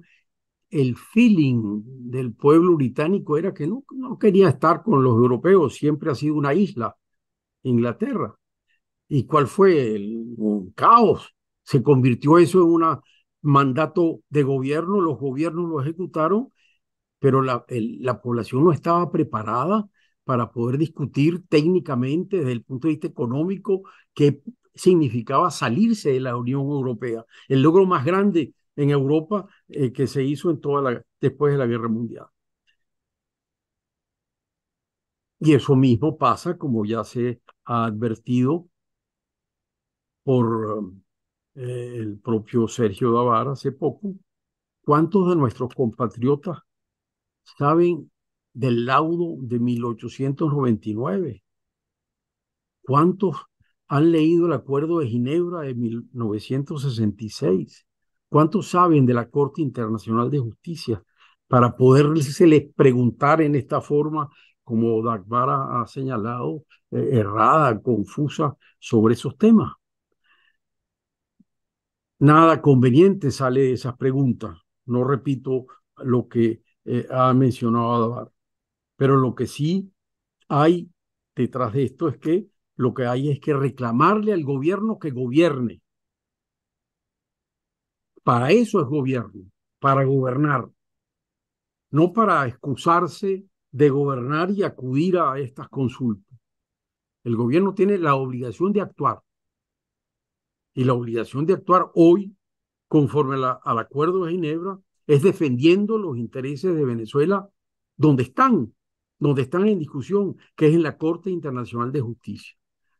el feeling del pueblo británico era que no, no quería estar con los europeos, siempre ha sido una isla, Inglaterra. ¿Y cuál fue el caos? Se convirtió eso en un mandato de gobierno, los gobiernos lo ejecutaron, pero la, la población no estaba preparada para poder discutir técnicamente desde el punto de vista económico qué significaba salirse de la Unión Europea, el logro más grande en Europa eh, que se hizo en toda la, después de la Guerra Mundial. Y eso mismo pasa, como ya se ha advertido por eh, el propio Sergio Davar hace poco, ¿cuántos de nuestros compatriotas saben del laudo de 1899? ¿Cuántos han leído el Acuerdo de Ginebra de 1966? ¿Cuántos saben de la Corte Internacional de Justicia? Para poderse les preguntar en esta forma, como Dagbara ha señalado, eh, errada, confusa, sobre esos temas. Nada conveniente sale de esas preguntas. No repito lo que eh, ha mencionado Dagbara Pero lo que sí hay detrás de esto es que lo que hay es que reclamarle al gobierno que gobierne. Para eso es gobierno, para gobernar, no para excusarse de gobernar y acudir a estas consultas. El gobierno tiene la obligación de actuar y la obligación de actuar hoy, conforme al Acuerdo de Ginebra, es defendiendo los intereses de Venezuela donde están, donde están en discusión, que es en la Corte Internacional de Justicia.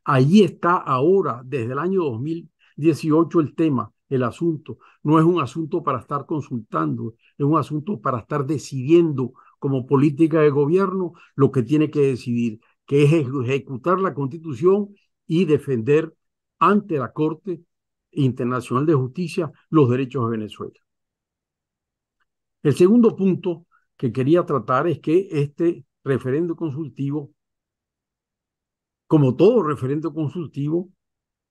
Allí está ahora, desde el año 2018, el tema, el asunto. No es un asunto para estar consultando, es un asunto para estar decidiendo como política de gobierno lo que tiene que decidir, que es ejecutar la constitución y defender ante la Corte Internacional de Justicia los derechos de Venezuela. El segundo punto que quería tratar es que este referendo consultivo como todo referente consultivo,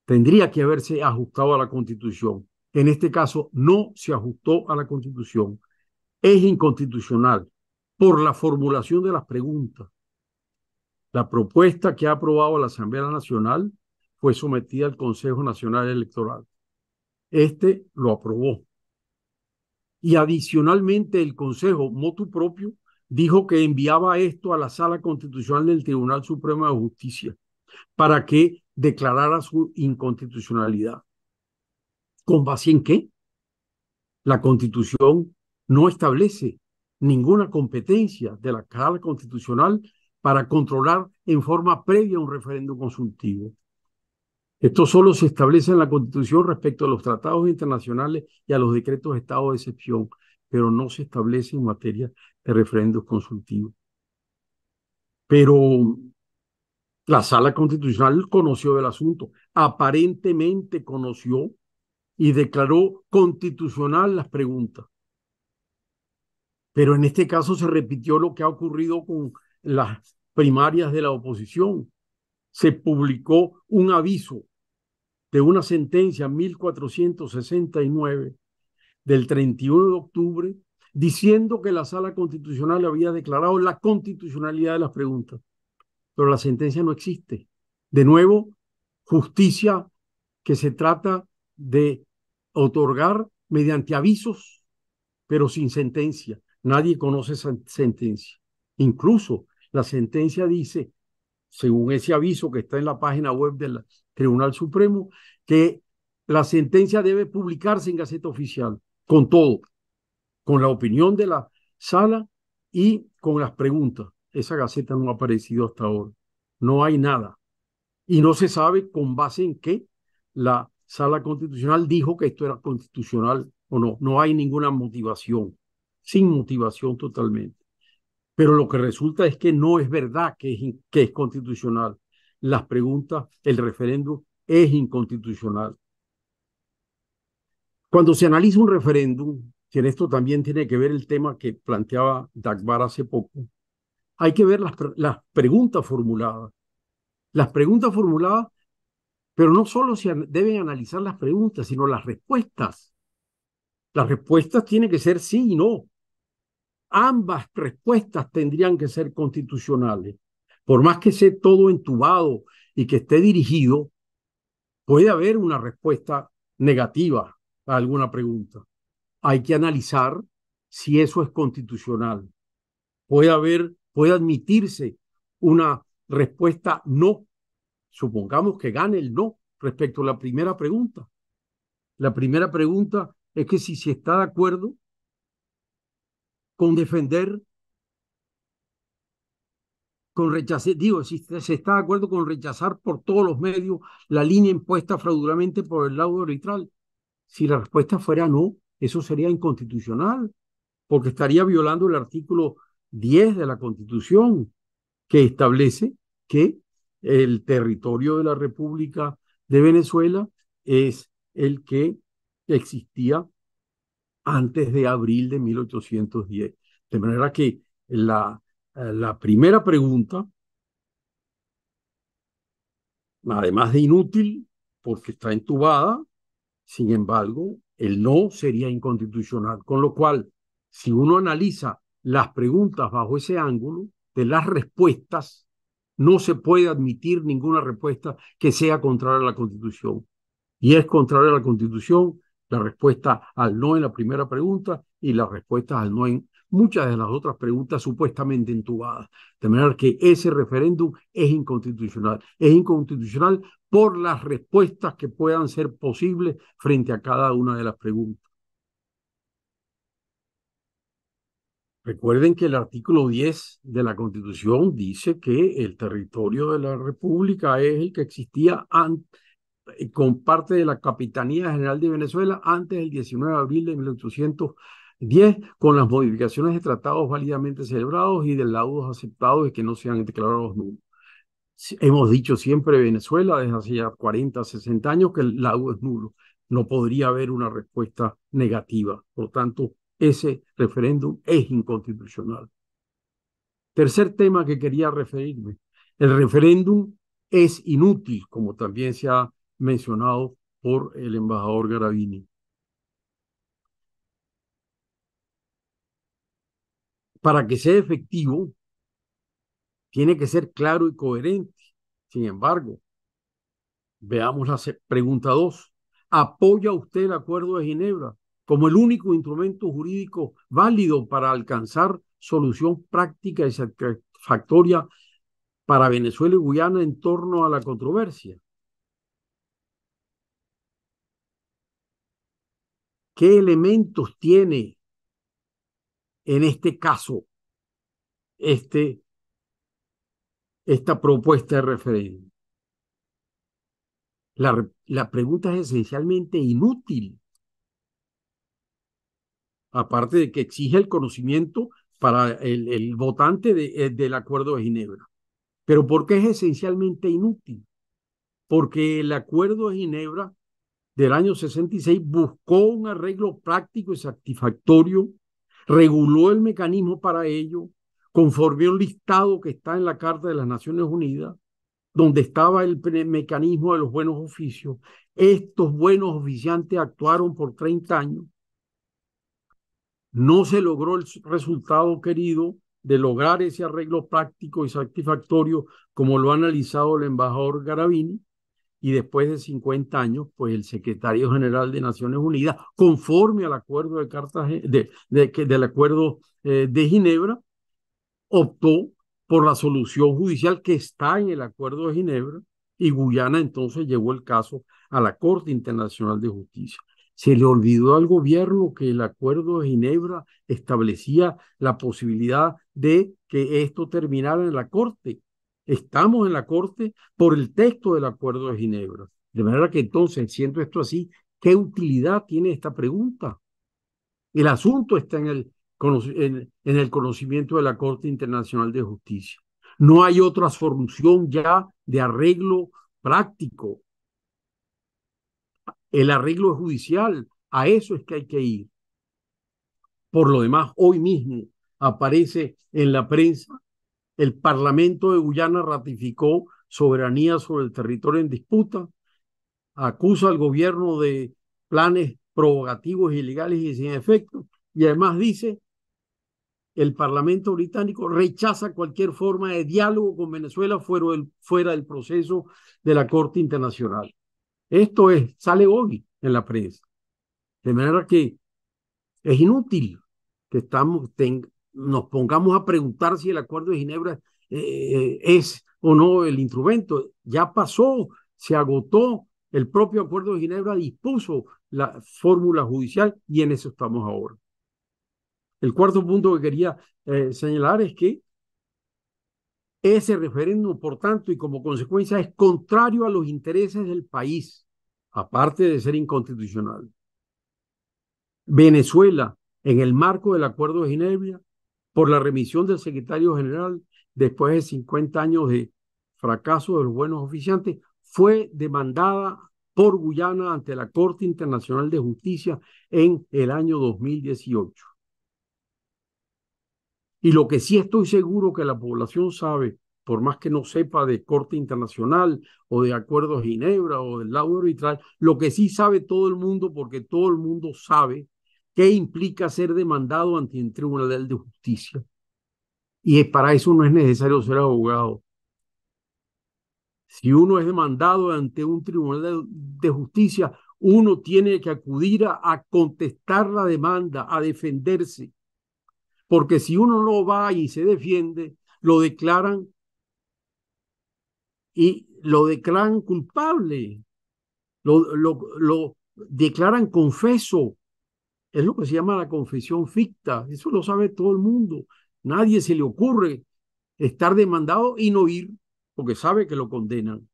tendría que haberse ajustado a la Constitución. En este caso, no se ajustó a la Constitución. Es inconstitucional por la formulación de las preguntas. La propuesta que ha aprobado la Asamblea Nacional fue sometida al Consejo Nacional Electoral. Este lo aprobó. Y adicionalmente el Consejo motu propio dijo que enviaba esto a la Sala Constitucional del Tribunal Supremo de Justicia para que declarara su inconstitucionalidad. ¿Con base en qué? La Constitución no establece ninguna competencia de la Cámara Constitucional para controlar en forma previa un referéndum consultivo. Esto solo se establece en la Constitución respecto a los tratados internacionales y a los decretos de estado de excepción, pero no se establece en materia de referendos consultivos. Pero la sala constitucional conoció del asunto, aparentemente conoció y declaró constitucional las preguntas. Pero en este caso se repitió lo que ha ocurrido con las primarias de la oposición. Se publicó un aviso de una sentencia 1469 del 31 de octubre diciendo que la sala constitucional había declarado la constitucionalidad de las preguntas pero la sentencia no existe. De nuevo, justicia que se trata de otorgar mediante avisos, pero sin sentencia. Nadie conoce esa sentencia. Incluso la sentencia dice, según ese aviso que está en la página web del Tribunal Supremo, que la sentencia debe publicarse en Gaceta Oficial, con todo, con la opinión de la sala y con las preguntas esa gaceta no ha aparecido hasta ahora. No hay nada. Y no se sabe con base en qué la sala constitucional dijo que esto era constitucional o no. No hay ninguna motivación, sin motivación totalmente. Pero lo que resulta es que no es verdad que es, que es constitucional. Las preguntas, el referéndum es inconstitucional. Cuando se analiza un referéndum, que en esto también tiene que ver el tema que planteaba Dagbar hace poco, hay que ver las, preguntas formuladas. Las preguntas formuladas, pero no solo se deben analizar las preguntas, sino las respuestas. Las respuestas tienen que ser sí y no. Ambas respuestas tendrían que ser constitucionales. Por más que sea todo entubado y que esté dirigido, puede haber una respuesta negativa a alguna pregunta. Hay que analizar si eso es constitucional. Puede haber puede admitirse una respuesta no. Supongamos que gane el no respecto a la primera pregunta. La primera pregunta es que si se está de acuerdo con defender, con rechazar, digo, si se está de acuerdo con rechazar por todos los medios la línea impuesta fraudulamente por el laudo arbitral. Si la respuesta fuera no, eso sería inconstitucional, porque estaría violando el artículo 10 de la Constitución, que establece que el territorio de la República de Venezuela es el que existía antes de abril de 1810. De manera que la, la primera pregunta, además de inútil, porque está entubada, sin embargo, el no sería inconstitucional. Con lo cual, si uno analiza las preguntas bajo ese ángulo de las respuestas, no se puede admitir ninguna respuesta que sea contraria a la Constitución. Y es contraria a la Constitución la respuesta al no en la primera pregunta y la respuesta al no en muchas de las otras preguntas supuestamente entubadas. De manera que ese referéndum es inconstitucional. Es inconstitucional por las respuestas que puedan ser posibles frente a cada una de las preguntas. Recuerden que el artículo 10 de la Constitución dice que el territorio de la República es el que existía eh, con parte de la Capitanía General de Venezuela antes del 19 de abril de 1810, con las modificaciones de tratados válidamente celebrados y de laudos aceptados y que no sean declarados nulos. Hemos dicho siempre Venezuela desde hace ya 40, 60 años que el laudo es nulo. No podría haber una respuesta negativa. Por tanto, ese referéndum es inconstitucional. Tercer tema que quería referirme, el referéndum es inútil, como también se ha mencionado por el embajador Garavini. Para que sea efectivo, tiene que ser claro y coherente. Sin embargo, veamos la pregunta 2. ¿Apoya usted el acuerdo de Ginebra? como el único instrumento jurídico válido para alcanzar solución práctica y satisfactoria para Venezuela y Guyana en torno a la controversia. ¿Qué elementos tiene en este caso este, esta propuesta de referéndum? La, la pregunta es esencialmente inútil aparte de que exige el conocimiento para el, votante eh, del Acuerdo de Ginebra. Pero ¿por qué es esencialmente inútil? Porque el Acuerdo de Ginebra del año 66 buscó un arreglo práctico y satisfactorio, reguló el mecanismo para ello, conforme un listado que está en la Carta de las Naciones Unidas, donde estaba el mecanismo de los buenos oficios. Estos buenos oficiantes actuaron por 30 años no se logró el resultado querido de lograr ese arreglo práctico y satisfactorio como lo ha analizado el embajador Garavini y después de 50 años, pues el secretario general de Naciones Unidas, conforme al acuerdo de Cartagena, de, del acuerdo eh, de Ginebra, optó por la solución judicial que está en el acuerdo de Ginebra y Guyana entonces llevó el caso a la Corte Internacional de Justicia. Se le olvidó al gobierno que el acuerdo de Ginebra establecía la posibilidad de que esto terminara en la Corte. Estamos en la Corte por el texto del acuerdo de Ginebra. De manera que entonces, siento esto así, ¿qué utilidad tiene esta pregunta? El asunto está en el, en el conocimiento de la Corte Internacional de Justicia. No hay otra solución ya de arreglo práctico el arreglo judicial, a eso es que hay que ir. Por lo demás, hoy mismo aparece en la prensa, el Parlamento de Guyana ratificó soberanía sobre el territorio en disputa, acusa al gobierno de planes provocativos, ilegales y sin efecto, y además dice, el Parlamento británico rechaza cualquier forma de diálogo con Venezuela fuera del, fuera del proceso de la Corte Internacional. Esto es, sale hoy en la prensa. De manera que es inútil que estamos, nos pongamos a preguntar si el Acuerdo de Ginebra eh, eh, es o no el instrumento. Ya pasó, se agotó, el propio Acuerdo de Ginebra dispuso la fórmula judicial y en eso estamos ahora. El cuarto punto que quería eh, señalar es que ese referéndum, por tanto, y como consecuencia, es contrario a los intereses del país, aparte de ser inconstitucional. Venezuela, en el marco del Acuerdo de Ginebra, por la remisión del secretario general después de 50 años de fracaso de los buenos oficiantes, fue demandada por Guyana ante la Corte Internacional de Justicia en el año 2018. Y lo que sí estoy seguro que la población sabe, por más que no sepa de corte internacional o de acuerdo de Ginebra o del laudo arbitral, lo que sí sabe todo el mundo, porque todo el mundo sabe qué implica ser demandado ante un tribunal de justicia. Y para eso no es necesario ser abogado. Si uno es demandado ante un tribunal de, justicia, uno tiene que acudir a contestar la demanda, a defenderse porque si uno no va y se defiende, lo declaran y lo declaran culpable, lo, declaran confeso. Es lo que se llama la confesión ficta, eso lo sabe todo el mundo. Nadie se le ocurre estar demandado y no ir porque sabe que lo condenan.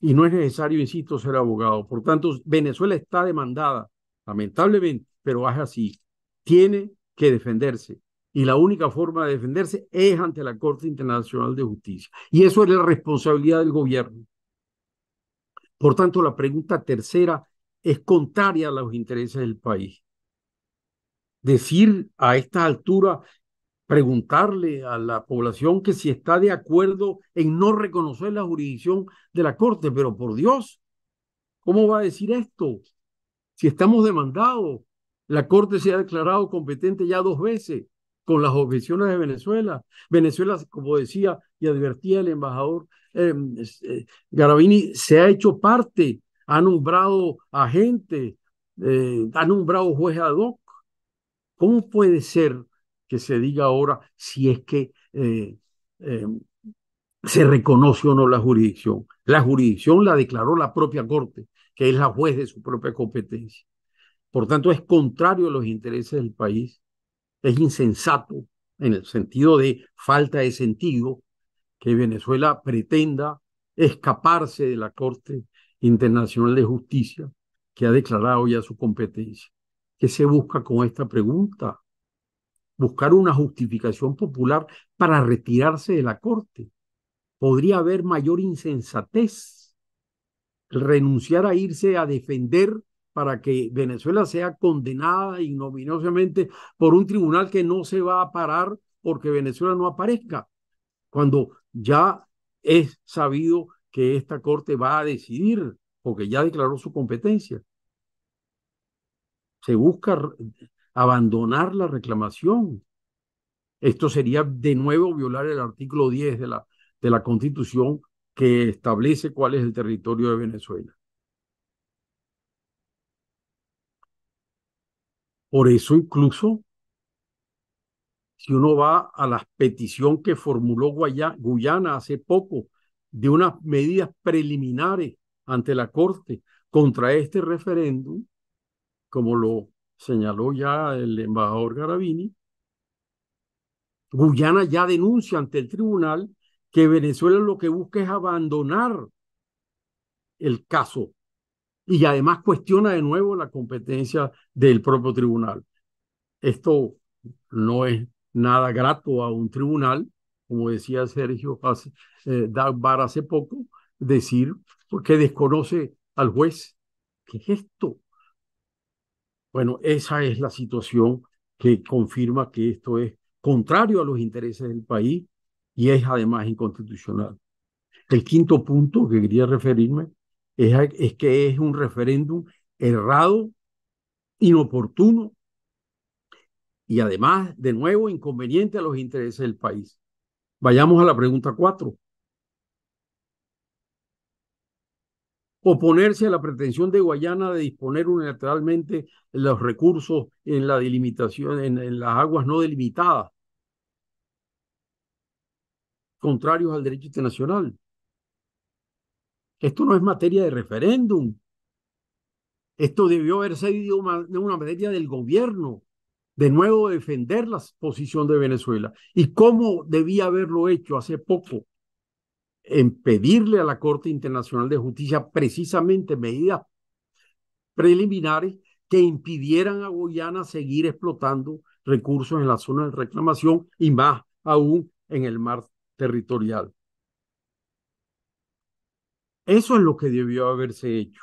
Y no es necesario, insisto, ser abogado. Por tanto, Venezuela está demandada, lamentablemente, pero es así. Tiene que defenderse. Y la única forma de defenderse es ante la Corte Internacional de Justicia. Y eso es la responsabilidad del gobierno. Por tanto, la pregunta tercera es contraria a los intereses del país. Decir a esta altura, preguntarle a la población que si está de acuerdo en no reconocer la jurisdicción de la Corte, pero por Dios, ¿cómo va a decir esto? Si estamos demandados, la Corte se ha declarado competente ya dos veces con las objeciones de Venezuela. Venezuela, como decía y advertía el embajador em, eh, Garavini, se ha hecho parte, ha nombrado agente, eh, ha nombrado juez ad hoc. ¿Cómo puede ser que se diga ahora si es que eh, em, se reconoce o no la jurisdicción? La jurisdicción la declaró la propia Corte, que es la juez de su propia competencia. Por tanto, es contrario a los intereses del país, es insensato en el sentido de falta de sentido que Venezuela pretenda escaparse de la Corte Internacional de Justicia que ha declarado ya su competencia. ¿Qué se busca con esta pregunta? Buscar una justificación popular para retirarse de la Corte. Podría haber mayor insensatez renunciar a irse a defender para que Venezuela sea condenada ignominiosamente por un tribunal que no se va a parar porque Venezuela no aparezca, cuando ya es sabido que esta Corte va a decidir, porque ya declaró su competencia. Se busca abandonar la reclamación. Esto sería de nuevo violar el artículo 10 de la, de la Constitución que establece cuál es el territorio de Venezuela. Por eso incluso, si uno va a la petición que formuló Guyana hace poco de unas medidas preliminares ante la Corte contra este referéndum, como lo señaló ya el embajador Garavini, Guyana ya denuncia ante el tribunal que Venezuela lo que busca es abandonar el caso y además cuestiona de nuevo la competencia del propio tribunal. Esto no es nada grato a un tribunal, como decía Sergio hace, eh, hace poco, decir que desconoce al juez. ¿Qué es esto? Bueno, esa es la situación que confirma que esto es contrario a los intereses del país y es además inconstitucional. El quinto punto que quería referirme es, que es un referéndum errado, inoportuno y además, de nuevo, inconveniente a los intereses del país. Vayamos a la pregunta cuatro. oponerse a la pretensión de Guayana de disponer unilateralmente los recursos en la delimitación, en, las aguas no delimitadas, contrarios al derecho internacional. Esto no es materia de referéndum. Esto debió haber sido una materia del gobierno, de nuevo defender la posición de Venezuela. ¿Y cómo debía haberlo hecho hace poco? En pedirle a la Corte Internacional de Justicia precisamente medidas preliminares que impidieran a Guyana seguir explotando recursos en la zona de reclamación y más aún en el mar territorial. Eso es lo que debió haberse hecho,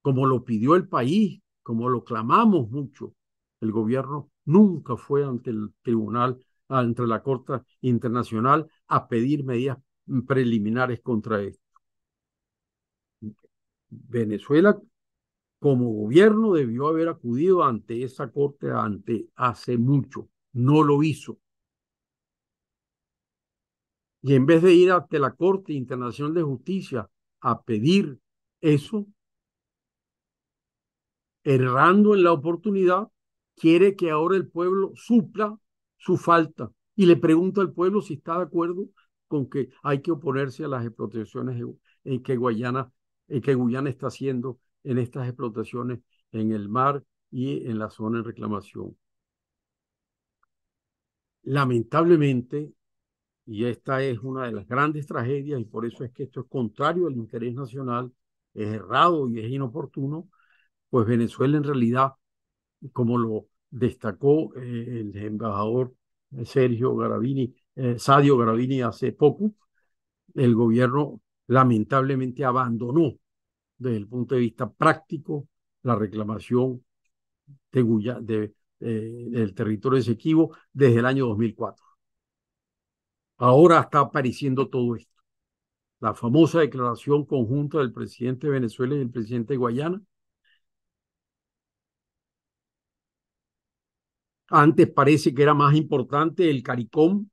como lo pidió el país, como lo clamamos mucho. El gobierno nunca fue ante el tribunal, ante ah, la Corte Internacional, a pedir medidas preliminares contra esto. Venezuela como gobierno debió haber acudido ante esa corte ante hace mucho, no lo hizo. Y en vez de ir ante la Corte Internacional de Justicia a pedir eso, errando en la oportunidad, quiere que ahora el pueblo supla su falta y le pregunta al pueblo si está de acuerdo con que hay que oponerse a las explotaciones en que Guayana, en que Guyana está haciendo en estas explotaciones en el mar y en la zona en reclamación. Lamentablemente, y esta es una de las grandes tragedias y por eso es que esto es contrario al interés nacional, es errado y es inoportuno, pues Venezuela en realidad, como lo destacó eh, el embajador Sergio Garavini, eh, Sadio Garavini hace poco, el gobierno lamentablemente abandonó desde el punto de vista práctico la reclamación de, de eh, del territorio de desde el año 2004. Ahora está apareciendo todo esto. La famosa declaración conjunta del presidente de Venezuela y el presidente de Guayana. Antes parece que era más importante el CARICOM,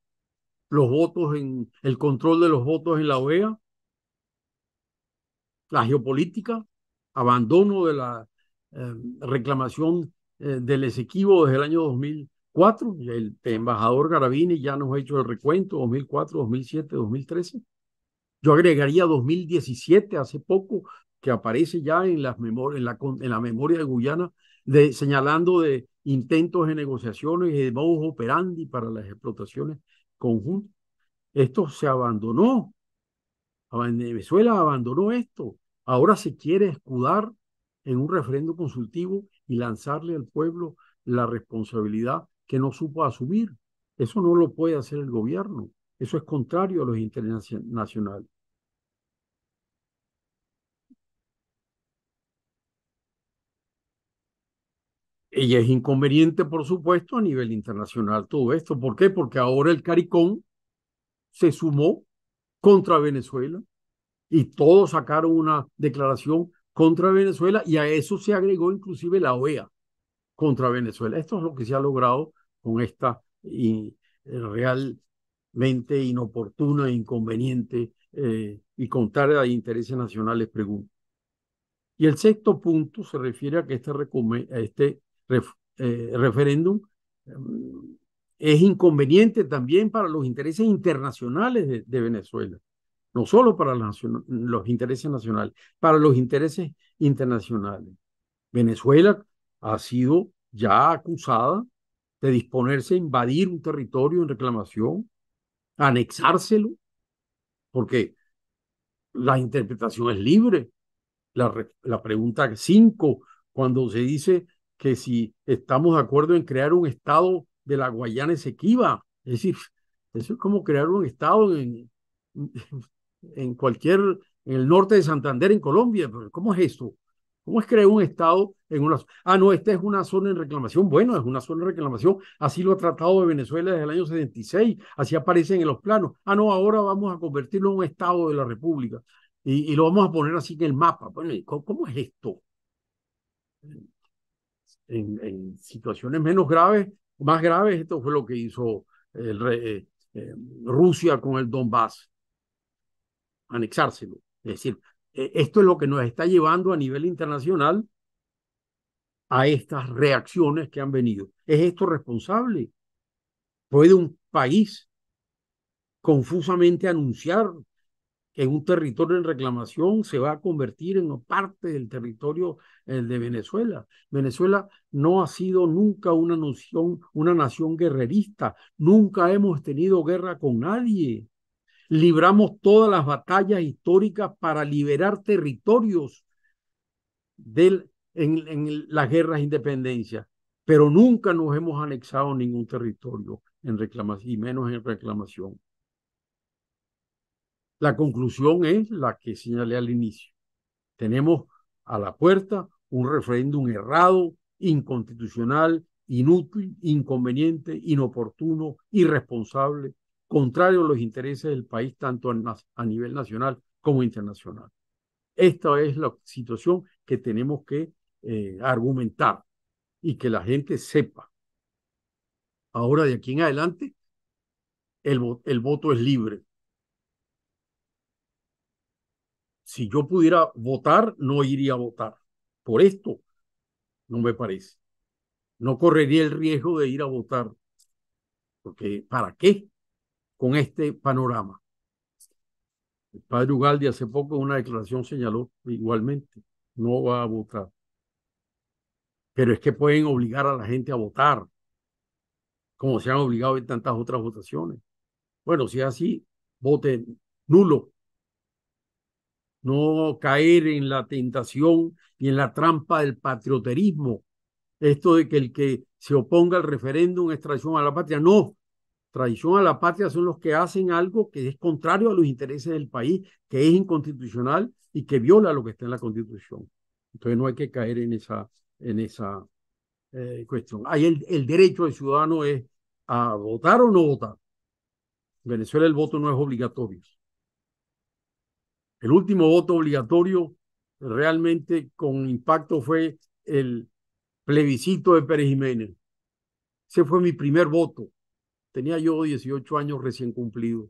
los votos en el control de los votos en la OEA, la geopolítica, abandono de la eh, reclamación eh, del Esequibo desde el año 2000 cuatro, el embajador Garabini ya nos ha hecho el recuento, 2004, 2007, 2013. Yo agregaría 2017, hace poco, que aparece ya en, las en, la, en la memoria de Guyana, de, señalando de intentos de negociaciones y de modus operandi para las explotaciones conjuntas. Esto se abandonó. Venezuela abandonó esto. Ahora se quiere escudar en un referendo consultivo y lanzarle al pueblo la responsabilidad que no supo asumir. Eso no lo puede hacer el gobierno. Eso es contrario a los intereses nacionales. Y es inconveniente, por supuesto, a nivel internacional todo esto. ¿Por qué? Porque ahora el CARICOM se sumó contra Venezuela y todos sacaron una declaración contra Venezuela y a eso se agregó inclusive la OEA contra Venezuela. Esto es lo que se ha logrado con esta eh, realmente inoportuna e inconveniente eh, y contraria a intereses nacionales, pregunto. Y el sexto punto se refiere a que este, este eh, referéndum mm, es inconveniente también para los intereses internacionales de, Venezuela, no solo para los intereses nacionales, para los intereses internacionales. Venezuela ha sido ya acusada de disponerse a invadir un territorio en reclamación, anexárselo, porque la interpretación es libre. La, pregunta 5, cuando se dice que si estamos de acuerdo en crear un estado de la Guayana Esequiba, es decir, eso es como crear un estado en, en cualquier, en el norte de Santander, en Colombia, ¿cómo es esto? ¿Cómo es crear un Estado en una Ah, no, esta es una zona en reclamación. Bueno, es una zona en reclamación. Así lo ha tratado de Venezuela desde el año 76. Así aparecen en los planos. Ah, no, ahora vamos a convertirlo en un Estado de la República. Y, lo vamos a poner así en el mapa. Bueno, ¿cómo, es esto? En, situaciones menos graves, más graves, esto fue lo que hizo eh, eh, Rusia con el Donbass. Anexárselo. Es decir, eh, esto es lo que nos está llevando a nivel internacional a estas reacciones que han venido. ¿Es esto responsable? ¿Puede un país confusamente anunciar que un territorio en reclamación se va a convertir en parte del territorio de Venezuela. Venezuela no ha sido nunca una nación, una nación guerrerista, nunca hemos tenido guerra con nadie. Libramos todas las batallas históricas para liberar territorios en, las guerras de independencia, pero nunca nos hemos anexado ningún territorio en reclamación, y menos en reclamación. La conclusión es la que señalé al inicio. Tenemos a la puerta un referéndum errado, inconstitucional, inútil, inconveniente, inoportuno, irresponsable contrario a los intereses del país tanto a, nivel nacional como internacional. Esta es la situación que tenemos que eh, argumentar y que la gente sepa. Ahora de aquí en adelante, el, el voto es libre. Si yo pudiera votar, no iría a votar. Por esto, no me parece. No correría el riesgo de ir a votar. Porque, ¿para qué? con este panorama. El padre Ugaldi hace poco en una declaración señaló igualmente, no va a votar. Pero es que pueden obligar a la gente a votar, como se han obligado en tantas otras votaciones. Bueno, si es así, voten nulo. No caer en la tentación y en la trampa del patrioterismo. Esto de que el que se oponga al referéndum es traición a la patria. No, traición a la patria son los que hacen algo que es contrario a los intereses del país, que es inconstitucional y que viola lo que está en la Constitución. Entonces no hay que caer en esa, en esa eh, cuestión. Ahí el, el, derecho del ciudadano es a votar o no votar. En Venezuela el voto no es obligatorio. El último voto obligatorio realmente con impacto fue el plebiscito de Pérez Jiménez. Ese fue mi primer voto Tenía yo 18 años recién cumplido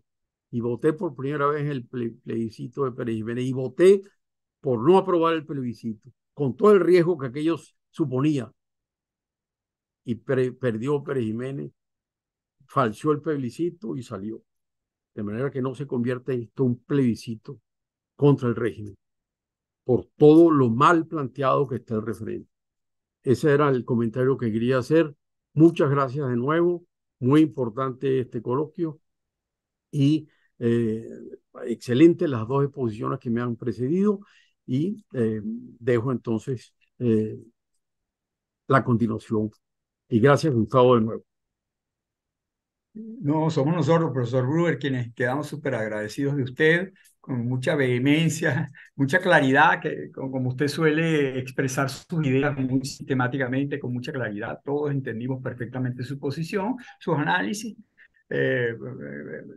y voté por primera vez el plebiscito de Pérez Jiménez y voté por no aprobar el plebiscito, con todo el riesgo que aquello suponía. Y perdió Pérez Jiménez, falció el plebiscito y salió. De manera que no se convierte en esto un plebiscito contra el régimen, por todo lo mal planteado que está el referente. Ese era el comentario que quería hacer. Muchas gracias de nuevo muy importante este coloquio y eh, excelente las dos exposiciones que me han precedido y eh, dejo entonces eh, la continuación. Y gracias, Gustavo, de nuevo. No, somos nosotros, profesor Gruber, quienes quedamos súper agradecidos de usted con mucha vehemencia, mucha claridad, que, como usted suele expresar sus ideas muy sistemáticamente, con mucha claridad. Todos entendimos perfectamente su posición, sus análisis, eh,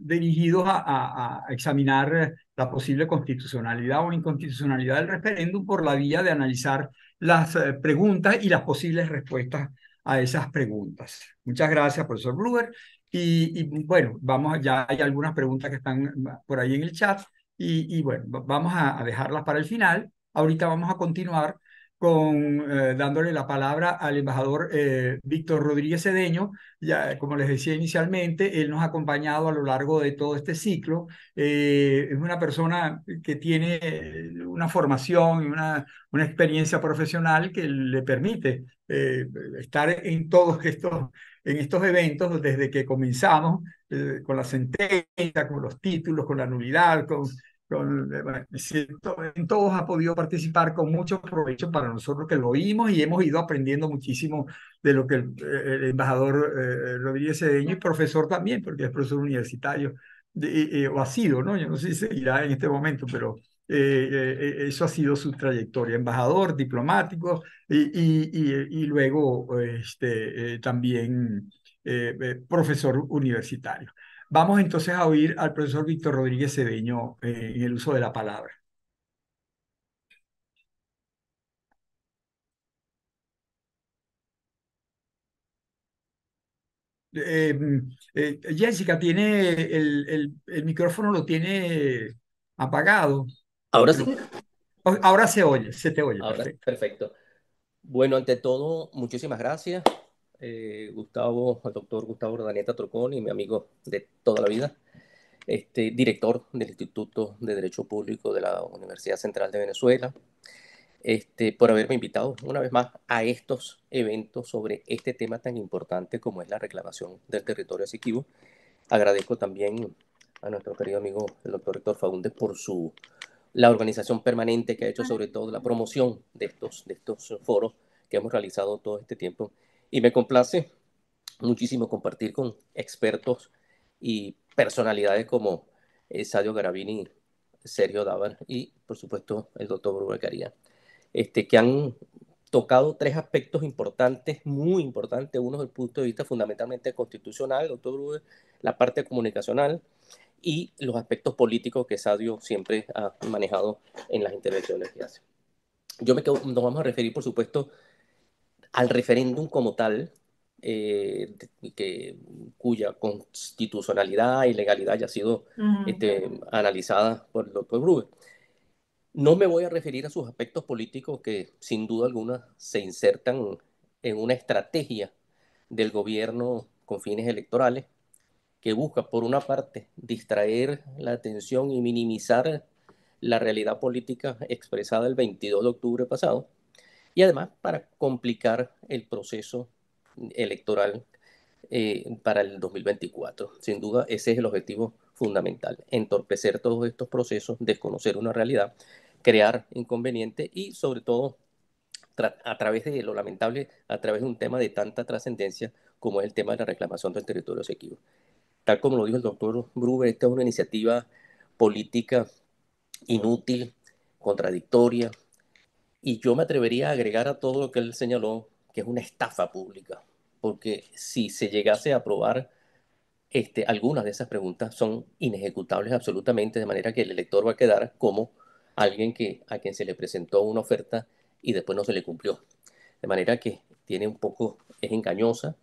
dirigidos a, examinar la posible constitucionalidad o inconstitucionalidad del referéndum por la vía de analizar las eh, preguntas y las posibles respuestas a esas preguntas. Muchas gracias, profesor Bluer. Y, y, bueno, vamos, ya hay algunas preguntas que están por ahí en el chat. Y, bueno, vamos a, dejarlas para el final. Ahorita vamos a continuar con eh, dándole la palabra al embajador eh, Víctor Rodríguez Cedeño. Ya, como les decía inicialmente, él nos ha acompañado a lo largo de todo este ciclo. Eh, es una persona que tiene una formación y una, una experiencia profesional que le permite estar en todos estos en estos eventos desde que comenzamos eh, con la sentencia, con los títulos, con la nulidad, con, con, eh, en todos ha podido participar con mucho provecho para nosotros que lo oímos y hemos ido aprendiendo muchísimo de lo que el, eh, embajador Rodríguez Cedeño y profesor también, porque es profesor universitario, o ha sido, ¿no? Yo no sé si seguirá en este momento, pero eso ha sido su trayectoria, embajador, diplomático y, luego este, también eh, eh, profesor universitario. Vamos entonces a oír al profesor Víctor Rodríguez Cedeño eh, en el uso de la palabra. Em, Jessica, tiene el, micrófono lo tiene apagado. Ahora sí. Oh, ahora se oye, se te oye. perfecto. Bueno, ante todo, muchísimas gracias eh, Gustavo, al doctor Gustavo Ordanieta Trocón y mi amigo de toda la vida, este, director del Instituto de Derecho Público de la Universidad Central de Venezuela, este, por haberme invitado una vez más a estos eventos sobre este tema tan importante como es la reclamación del territorio asequivo. Agradezco también a nuestro querido amigo el doctor Héctor Faúndez por su la organización permanente que ha hecho ah. sobre todo la promoción de estos, de estos foros que hemos realizado todo este tiempo y me complace muchísimo compartir con expertos y personalidades como eh, Sadio Garabini, Sergio Davar y, por supuesto, el doctor Brubecaría, este, que han tocado tres aspectos importantes, muy importantes. Uno desde el punto de vista fundamentalmente constitucional, doctor Brube, la parte comunicacional y los aspectos políticos que Sadio siempre ha manejado en las intervenciones que hace. Yo me nos vamos a referir, por supuesto, al referéndum como tal, eh, cuya constitucionalidad y legalidad ya ha sido este, analizada por el doctor Brugge. No me voy a referir a sus aspectos políticos que sin duda alguna se insertan en una estrategia del gobierno con fines electorales que busca, por una parte, distraer la atención y minimizar la realidad política expresada el 22 de octubre pasado, y además para complicar el proceso electoral eh, para el 2024. Sin duda, ese es el objetivo fundamental, entorpecer todos estos procesos, desconocer una realidad, crear inconvenientes y sobre todo a través de lo lamentable, a través de un tema de tanta trascendencia como es el tema de la reclamación del territorio asequible. Tal como lo dijo el doctor Gruber, esta es una iniciativa política inútil, contradictoria, y yo me atrevería a agregar a todo lo que él señaló, que es una estafa pública, porque si se llegase a aprobar este, algunas de esas preguntas son inejecutables absolutamente, de manera que el elector va a quedar como alguien que, a quien se le presentó una oferta y después no se le cumplió. De manera que tiene un poco, es engañosa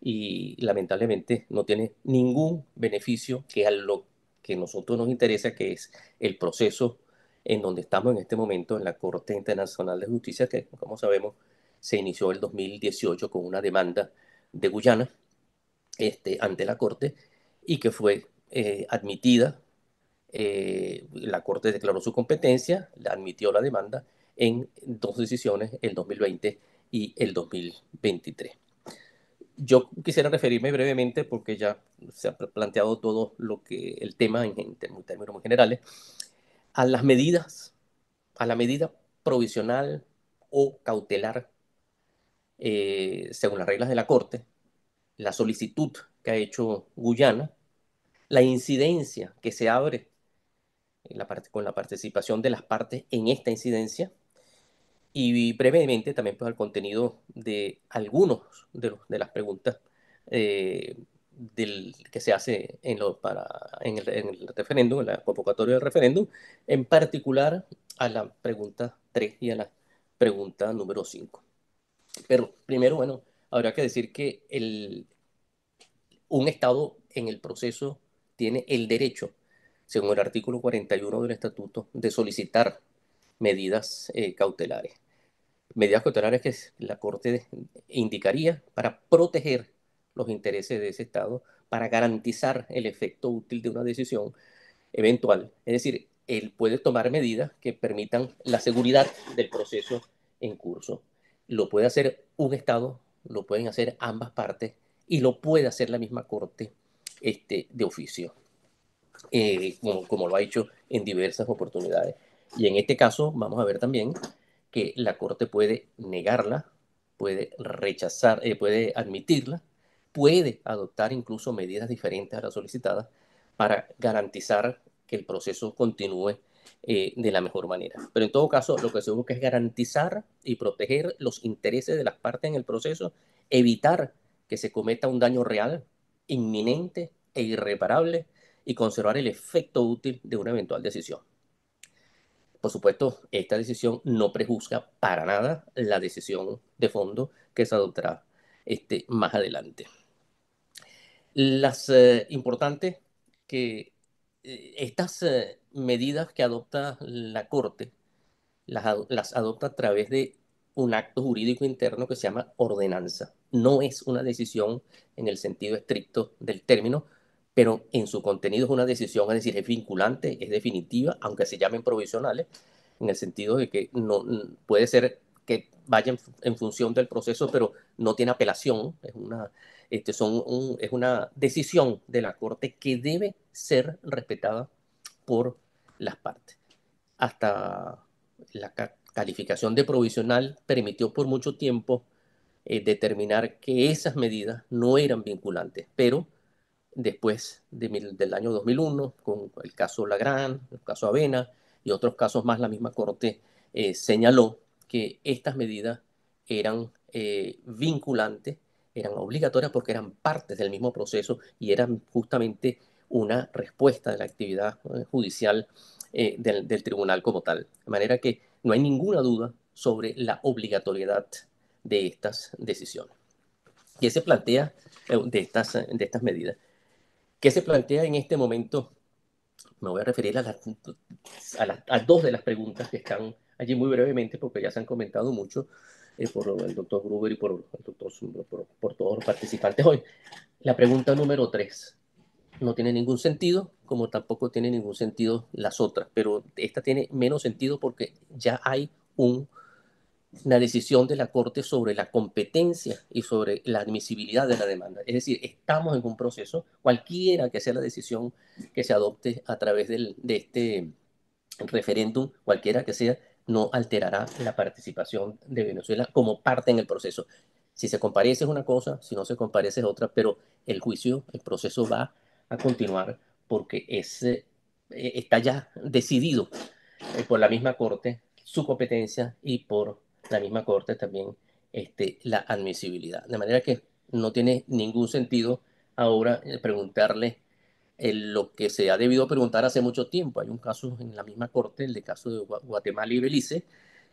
y lamentablemente no tiene ningún beneficio que a lo que nosotros nos interesa, que es el proceso en donde estamos en este momento en la Corte Internacional de Justicia, que como sabemos se inició el 2018 con una demanda de Guyana este, ante la Corte y que fue eh, admitida. Eh, la Corte declaró su competencia, admitió la demanda en dos decisiones, el 2020 y el 2023. Yo quisiera referirme brevemente, porque ya se ha planteado todo lo que el tema en, en términos generales, a las medidas, a la medida provisional o cautelar, eh, según las reglas de la Corte, la solicitud que ha hecho Guyana, la incidencia que se abre eh, con la participación de las partes en esta incidencia y brevemente también pues, contenido de algunos de, las preguntas eh, del, que se hace en, lo, para, en, el, referéndum, en la convocatoria del referéndum, en particular a la pregunta 3 y a la pregunta número 5. Pero primero, bueno, habrá que decir que el, un Estado en el proceso tiene el derecho, según el artículo 41 del Estatuto, de solicitar medidas eh, cautelares. Medidas cautelares que la Corte indicaría para proteger los intereses de ese Estado para garantizar el efecto útil de una decisión eventual. Es decir, él puede tomar medidas que permitan la seguridad del proceso en curso. Lo puede hacer un Estado, lo pueden hacer ambas partes y lo puede hacer la misma Corte este, de oficio, eh, como, lo ha hecho en diversas oportunidades. Y en este caso vamos a ver también que la Corte puede negarla, puede rechazar, eh, puede admitirla puede adoptar incluso medidas diferentes a las solicitadas para garantizar que el proceso continúe eh, de la mejor manera. Pero en todo caso, lo que se busca es garantizar y proteger los intereses de las partes en el proceso, evitar que se cometa un daño real, inminente e irreparable y conservar el efecto útil de una eventual decisión. Por supuesto, esta decisión no prejuzga para nada la decisión de fondo que se adoptará este, más adelante. Las eh, importantes que eh, estas eh, medidas que adopta la Corte las, adopta a través de un acto jurídico interno que se llama ordenanza. No es una decisión en el sentido estricto del término, pero en su contenido es una decisión, es decir, es vinculante, es definitiva, aunque se llamen provisionales, en el sentido de que no puede ser que vayan en función del proceso, pero no tiene apelación, es una este, son es una decisión de la Corte que debe ser respetada por las partes. Hasta la calificación de provisional permitió por mucho tiempo eh, determinar que esas medidas no eran vinculantes, pero después del año 2001, con el caso Lagran, el caso Avena y otros casos más, la misma Corte eh, señaló que estas medidas eran eh, vinculantes eran obligatorias porque eran partes del mismo proceso y eran justamente una respuesta de la actividad eh, judicial eh, del, tribunal como tal. De manera que no hay ninguna duda sobre la obligatoriedad de estas decisiones. ¿Qué se plantea eh, de, estas, de estas medidas? ¿Qué se plantea en este momento? Me voy a referir a, las, a, a dos de las preguntas que están allí muy brevemente porque ya se han comentado mucho por el doctor Gruber y por, el doctor, por, todos los participantes hoy. La pregunta número tres no tiene ningún sentido, como tampoco tiene ningún sentido las otras, pero esta tiene menos sentido porque ya hay un, una decisión de la Corte sobre la competencia y sobre la admisibilidad de la demanda. Es decir, estamos en un proceso, cualquiera que sea la decisión que se adopte a través de este referéndum, cualquiera que sea, no alterará la participación de Venezuela como parte en el proceso. Si se comparece es una cosa, si no se comparece es otra, pero el juicio, el proceso va a continuar porque eh, está ya decidido eh, por la misma Corte su competencia y por la misma Corte también este, la admisibilidad. De manera que no tiene ningún sentido ahora eh, preguntarle eh, lo que se ha debido preguntar hace mucho tiempo. Hay un caso en la misma corte, el de caso de Guatemala y Belice,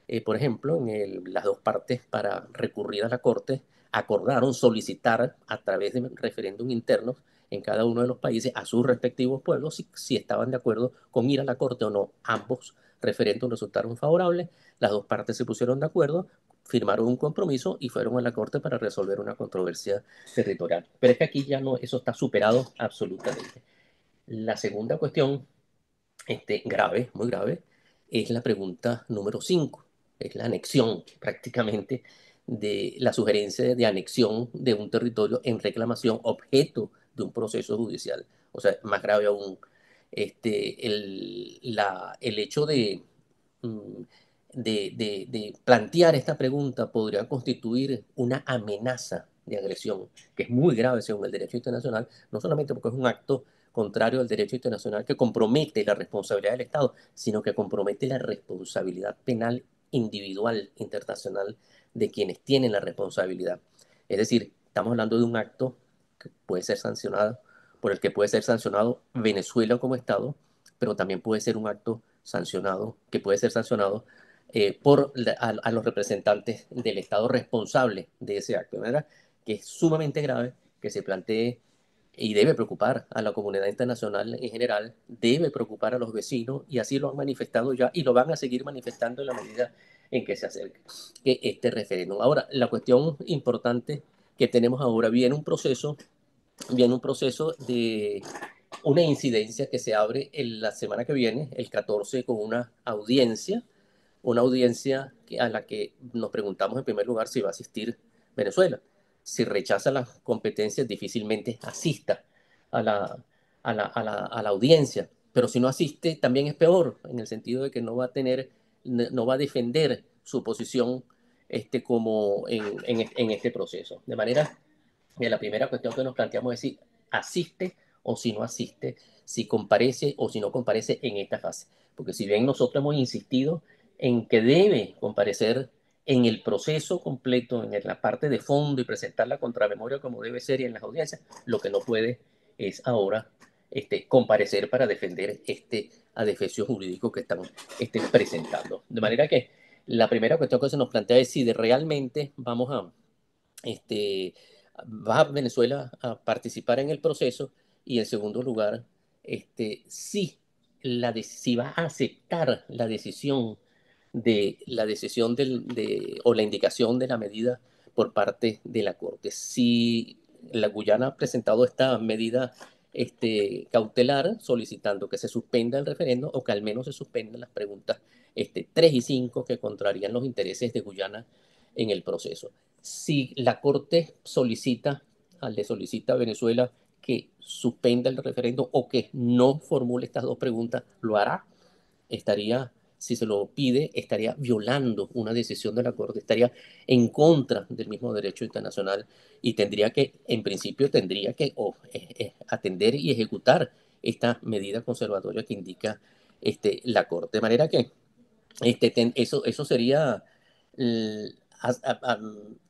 eh, por ejemplo, en las dos partes para recurrir a la corte acordaron solicitar a través de referéndum interno en cada uno de los países a sus respectivos pueblos si, si estaban de acuerdo con ir a la corte o no. Ambos referéndums resultaron favorables, las dos partes se pusieron de acuerdo, firmaron un compromiso y fueron a la corte para resolver una controversia territorial. Pero es que aquí ya no, eso está superado absolutamente. La segunda cuestión, este, grave, muy grave, es la pregunta número 5, es la anexión prácticamente de la sugerencia de anexión de un territorio en reclamación objeto de un proceso judicial. O sea, más grave aún, este, el, hecho mm, de, de, plantear esta pregunta podría constituir una amenaza de agresión, que es muy grave según el derecho internacional, no solamente porque es un acto contrario al derecho internacional que compromete la responsabilidad del Estado, sino que compromete la responsabilidad penal individual internacional de quienes tienen la responsabilidad. Es decir, estamos hablando de un acto que puede ser sancionado, por el que puede ser sancionado Venezuela como Estado, pero también puede ser un acto sancionado, que puede ser sancionado eh, por a, los representantes del Estado responsable de ese acto. De manera que es sumamente grave que se plantee y debe preocupar a la comunidad internacional en general, debe preocupar a los vecinos y así lo han manifestado ya y lo van a seguir manifestando en la medida en que se acerque este referéndum. Ahora, la cuestión importante que tenemos ahora, viene un proceso, viene un proceso de una incidencia que se abre en la semana que viene, el 14, con una audiencia, una audiencia a la que nos preguntamos en primer lugar si va a asistir Venezuela si rechaza las competencias, difícilmente asista a la, a la, audiencia. Pero si no asiste, también es peor, en el sentido de que no va a tener, no va a defender su posición este, como en, en, este proceso. De manera que la primera cuestión que nos planteamos es si asiste o si no asiste, si comparece o si no comparece en esta fase. Porque si bien nosotros hemos insistido en que debe comparecer en el proceso completo, en la parte de fondo y presentar la contramemoria como debe ser y en las audiencias, lo que no puede es ahora este, comparecer para defender este adefesio jurídico que están este, presentando. De manera que la primera cuestión que se nos plantea es si realmente vamos a, este, va Venezuela a participar en el proceso y en segundo lugar, este, si, la si va a aceptar la decisión de la decisión de, o la indicación de la medida por parte de la Corte. Si la Guyana ha presentado esta medida este, cautelar solicitando que se suspenda el referendo o que al menos se suspendan las preguntas este, 3 y 5 que contrarían los intereses de Guyana en el proceso. Si la Corte solicita, le solicita a Venezuela que suspenda el referendo o que no formule estas dos preguntas, lo hará. Estaría si se lo pide, estaría violando una decisión de la Corte, estaría en contra del mismo derecho internacional y tendría que, en principio, tendría que eh, eh, atender y ejecutar esta medida conservatoria que indica este, la Corte. De manera que este, eso, eso sería, mm,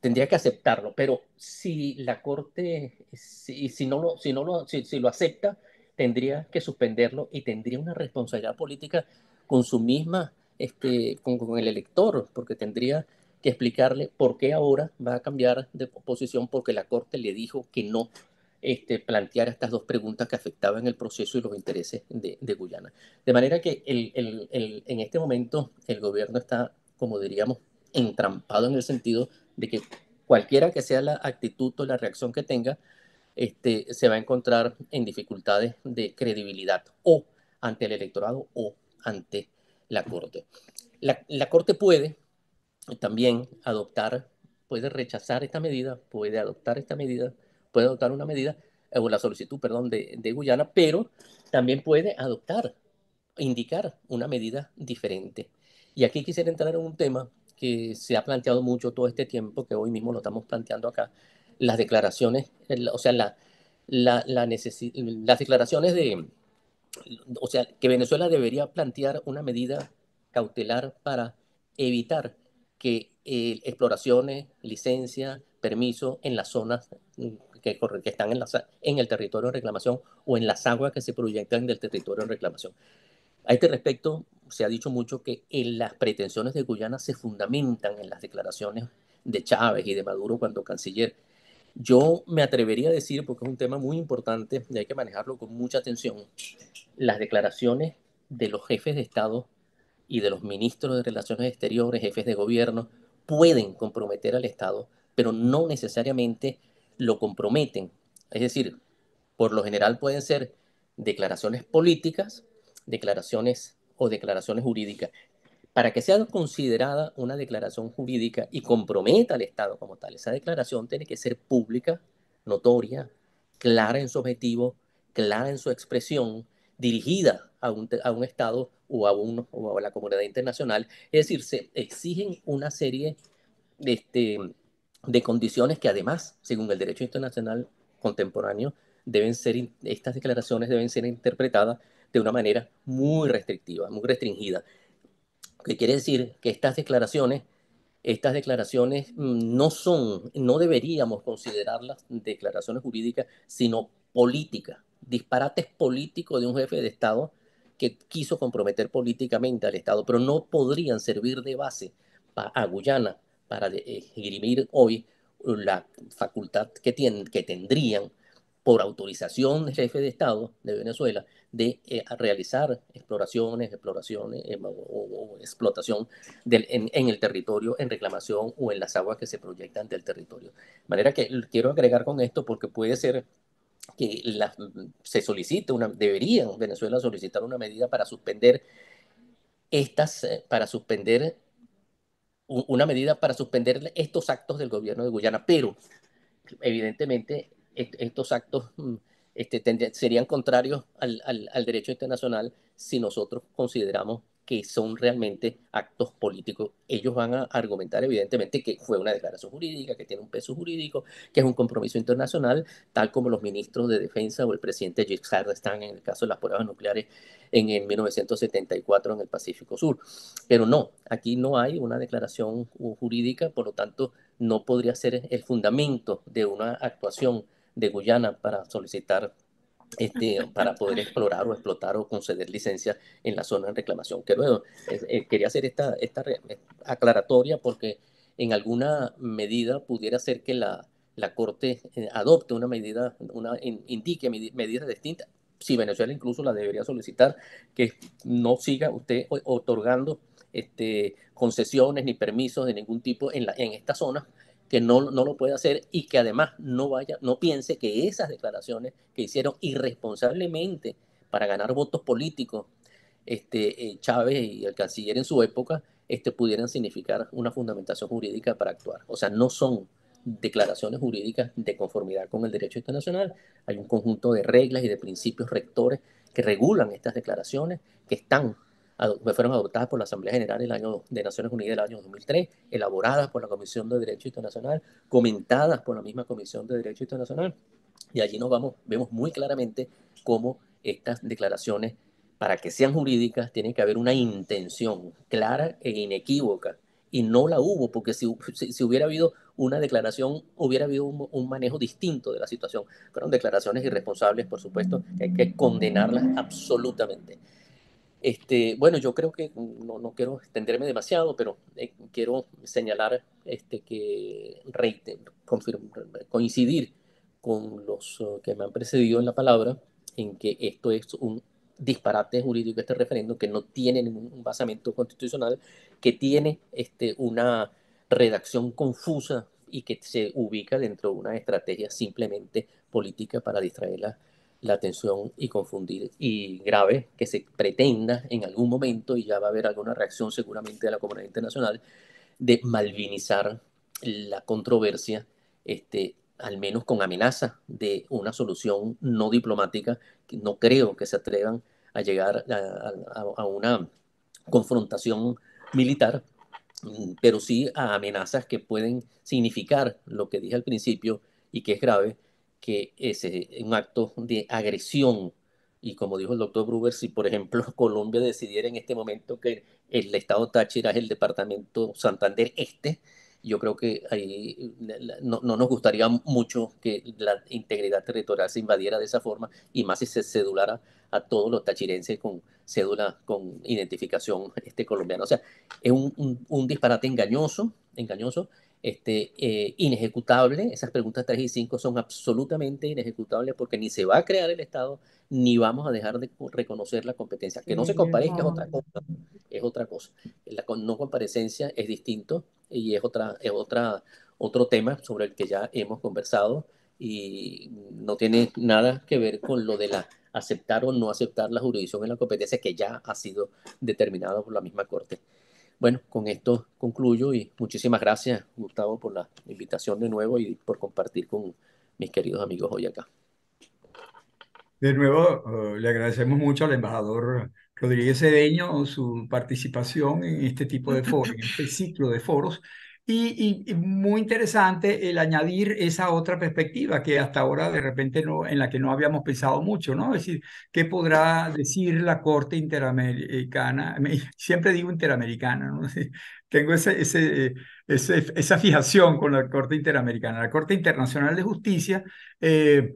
tendría que aceptarlo, pero si la Corte, si, si no, lo, si, no lo, si, si lo acepta, tendría que suspenderlo y tendría una responsabilidad política con su misma, este, con, el elector, porque tendría que explicarle por qué ahora va a cambiar de posición, porque la Corte le dijo que no este, plantear estas dos preguntas que afectaban el proceso y los intereses de, Guyana. De manera que en este momento el gobierno está, como diríamos, entrampado en el sentido de que cualquiera que sea la actitud o la reacción que tenga, este, se va a encontrar en dificultades de credibilidad o ante el electorado o ante la Corte. La, Corte puede también adoptar, puede rechazar esta medida, puede adoptar esta medida, puede adoptar una medida, eh, o la solicitud, perdón, de, Guyana, pero también puede adoptar, indicar una medida diferente. Y aquí quisiera entrar en un tema que se ha planteado mucho todo este tiempo, que hoy mismo lo estamos planteando acá, las declaraciones, o sea, la, las declaraciones de, o sea, que Venezuela debería plantear una medida cautelar para evitar que eh, exploraciones, licencias, permisos en las zonas mm, que, están en, en el territorio en reclamación o en las aguas que se proyectan del territorio en reclamación. A este respecto, se ha dicho mucho que eh, las pretensiones de Guyana se fundamentan en las declaraciones de Chávez y de Maduro cuando canciller yo me atrevería a decir, porque es un tema muy importante y hay que manejarlo con mucha atención, las declaraciones de los jefes de Estado y de los ministros de Relaciones Exteriores, jefes de gobierno, pueden comprometer al Estado, pero no necesariamente lo comprometen. Es decir, por lo general pueden ser declaraciones políticas, declaraciones o declaraciones jurídicas para que sea considerada una declaración jurídica y comprometa al Estado como tal, esa declaración tiene que ser pública, notoria, clara en su objetivo, clara en su expresión, dirigida a un, Estado o a, la comunidad internacional. Es decir, se exigen una serie de, este, de condiciones que además, según el derecho internacional contemporáneo, deben ser, estas declaraciones deben ser interpretadas de una manera muy restrictiva, muy restringida que quiere decir que estas declaraciones, estas declaraciones mm, no son, no deberíamos considerarlas declaraciones jurídicas, sino políticas, disparates políticos de un jefe de Estado que quiso comprometer políticamente al Estado, pero no podrían servir de base a Guyana para eh, esgrimir hoy la facultad que, que tendrían por autorización del jefe de Estado de Venezuela de eh, realizar exploraciones, exploraciones eh, o, explotación en, el territorio, en reclamación o en las aguas que se proyectan del territorio. De manera que quiero agregar con esto porque puede ser que mm, se solicite una, deberían Venezuela solicitar una medida para suspender estas, eh, para suspender una medida para suspender estos actos del gobierno de Guyana, pero evidentemente estos actos mm, este, serían contrarios al, derecho internacional si nosotros consideramos que son realmente actos políticos. Ellos van a argumentar evidentemente que fue una declaración jurídica, que tiene un peso jurídico, que es un compromiso internacional, tal como los ministros de Defensa o el presidente Giscard están en el caso de las pruebas nucleares en 1974 en el Pacífico Sur. Pero no, aquí no hay una declaración jurídica, por lo tanto no podría ser el fundamento de una actuación de Guyana para solicitar este, para poder explorar o explotar o conceder licencia en la zona de reclamación. Que luego, eh, quería hacer esta, esta eh, aclaratoria porque en alguna medida pudiera ser que la, la Corte eh, adopte una medida, una, indique medidas distintas, si Venezuela incluso la debería solicitar, que no siga usted otorgando este, concesiones ni permisos de ningún tipo en, en esta zona, que no, no lo puede hacer y que además no vaya, no piense que esas declaraciones que hicieron irresponsablemente para ganar votos políticos, este, eh, Chávez y el canciller en su época, este, pudieran significar una fundamentación jurídica para actuar. O sea, no son declaraciones jurídicas de conformidad con el derecho internacional. Hay un conjunto de reglas y de principios rectores que regulan estas declaraciones, que están fueron adoptadas por la Asamblea General el año, de Naciones Unidas el año 2003, elaboradas por la Comisión de Derecho Internacional, comentadas por la misma Comisión de Derecho Internacional. Y allí nos vamos, vemos muy claramente cómo estas declaraciones, para que sean jurídicas, tienen que haber una intención clara e inequívoca. Y no la hubo, porque si, si, hubiera habido una declaración, hubiera habido un, manejo distinto de la situación. Fueron declaraciones irresponsables, por supuesto, hay que condenarlas absolutamente. Este, bueno, yo creo que no, quiero extenderme demasiado, pero eh, quiero señalar este, que reitero, coincidir con los uh, que me han precedido en la palabra en que esto es un disparate jurídico, este referendo, que no tiene ningún basamento constitucional, que tiene este, una redacción confusa y que se ubica dentro de una estrategia simplemente política para distraer la la tensión y confundir. Y grave que se pretenda en algún momento, y ya va a haber alguna reacción seguramente de la comunidad internacional, de malvinizar la controversia, este, al menos con amenaza de una solución no diplomática, que no creo que se atrevan a llegar a, a una confrontación militar, pero sí a amenazas que pueden significar lo que dije al principio y que es grave, que es un acto de agresión. Y como dijo el doctor Bruber, si por ejemplo Colombia decidiera en este momento que el estado Táchira es el departamento Santander Este, yo creo que ahí no, nos gustaría mucho que la integridad territorial se invadiera de esa forma y más si se cedulara a todos los tachirenses con cédula con identificación este colombiana. O sea, es un, un, un disparate engañoso, engañoso este, eh, inejecutable. Esas preguntas 3 y 5 son absolutamente inejecutables porque ni se va a crear el Estado ni vamos a dejar de reconocer la competencia. Que no se comparezca es otra cosa. Es otra cosa. La no comparecencia es distinto y es, otra, es otra, otro tema sobre el que ya hemos conversado y no tiene nada que ver con lo de la aceptar o no aceptar la jurisdicción en la competencia que ya ha sido determinado por la misma Corte. Bueno, con esto concluyo y muchísimas gracias, Gustavo, por la invitación de nuevo y por compartir con mis queridos amigos hoy acá. De nuevo, eh, le agradecemos mucho al embajador Rodríguez Cedeño su participación en este tipo de foros, en este ciclo de foros y, muy interesante el añadir esa otra perspectiva que hasta ahora de repente no, en la que no habíamos pensado mucho, ¿no? Es decir, ¿qué podrá decir la Corte Interamericana? Siempre digo interamericana, ¿no? Tengo ese, eh, ese, esa fijación con la Corte Interamericana, la Corte Internacional de Justicia. Eh,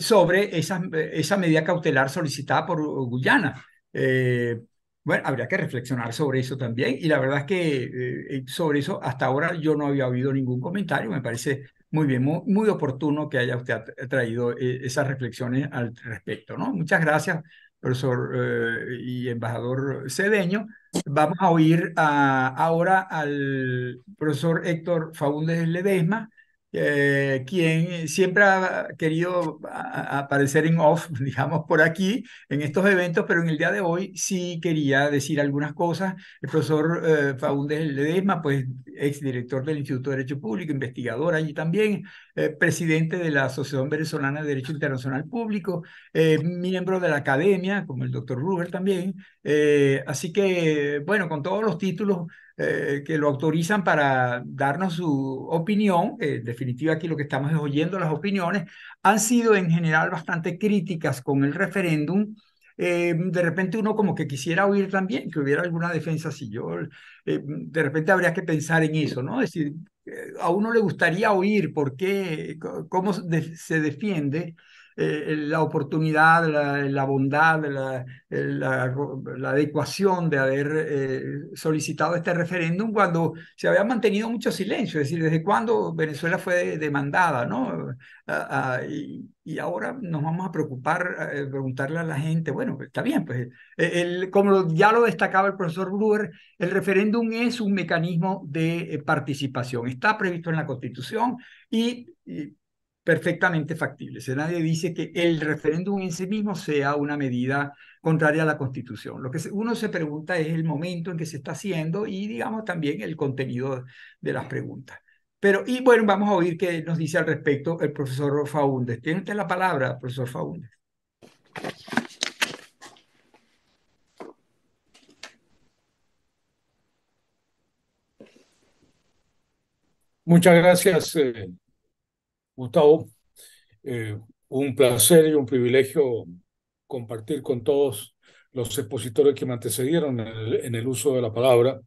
sobre esa, esa medida cautelar solicitada por Guyana. Eh, bueno, habría que reflexionar sobre eso también y la verdad es que eh, eh, sobre eso hasta ahora yo no había oído ningún comentario, me parece muy bien, muy, oportuno que haya usted traído eh, esas reflexiones al respecto, ¿no? Muchas gracias, profesor y embajador Cedeño. Vamos a oír ah, ahora al profesor Héctor Faúndez Ledesma, eh, quien siempre ha querido aparecer en off, digamos, por aquí, en estos eventos, pero en el día de hoy sí quería decir algunas cosas. El profesor eh, Faúndez Ledesma, pues exdirector del Instituto de Derecho Público, investigador allí también, eh, presidente de la Asociación Venezolana de Derecho Internacional Público, eh, miembro de la academia, como el doctor Ruger también. así que, bueno, con todos los títulos eh, que lo autorizan para darnos su opinión, en definitiva aquí lo que estamos es oyendo las opiniones, han sido en general bastante críticas con el referéndum. Eh, de repente uno como que quisiera oír también que hubiera alguna defensa, si yo, eh, de repente habría que pensar en eso, ¿no? Es decir, a uno le gustaría oír por qué, cómo se defiende eh, eh, la oportunidad, la, bondad, la, eh, la, adecuación de haber solicitado este referéndum cuando se había mantenido mucho silencio, es decir, desde cuando Venezuela fue demandada, ¿no? y, ahora nos vamos a preocupar, preguntarle a la gente, bueno, está bien, pues, el, como ya lo destacaba el profesor Brewer, el referéndum es un mecanismo de participación, está previsto en la Constitución y perfectamente factibles. Nadie dice que el referéndum en sí mismo sea una medida contraria a la Constitución. Lo que uno se pregunta es el momento en que se está haciendo y, digamos, también el contenido de las preguntas. Pero, y bueno, vamos a oír qué nos dice al respecto el profesor Faúndez. Tiene usted la palabra, profesor Faúndez. Muchas gracias, eh, Gustavo. Eh, un placer y un privilegio compartir con todos los expositores que me antecedieron en el, en el uso de la palabra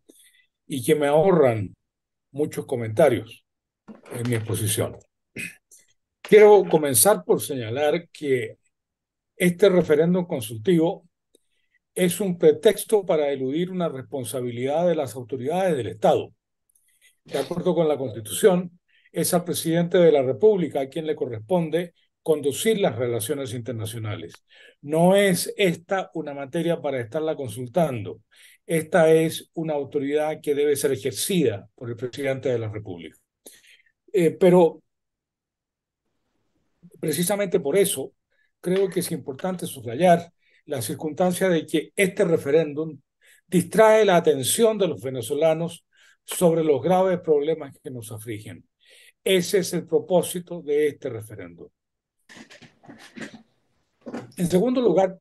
y que me ahorran muchos comentarios en mi exposición. Quiero comenzar por señalar que este referéndum consultivo es un pretexto para eludir una responsabilidad de las autoridades del Estado. De acuerdo con la Constitución, es al presidente de la República a quien le corresponde conducir las relaciones internacionales. No es esta una materia para estarla consultando. Esta es una autoridad que debe ser ejercida por el presidente de la República. Eh, pero precisamente por eso creo que es importante subrayar la circunstancia de que este referéndum distrae la atención de los venezolanos sobre los graves problemas que nos afligen. Ese es el propósito de este referéndum. En segundo lugar,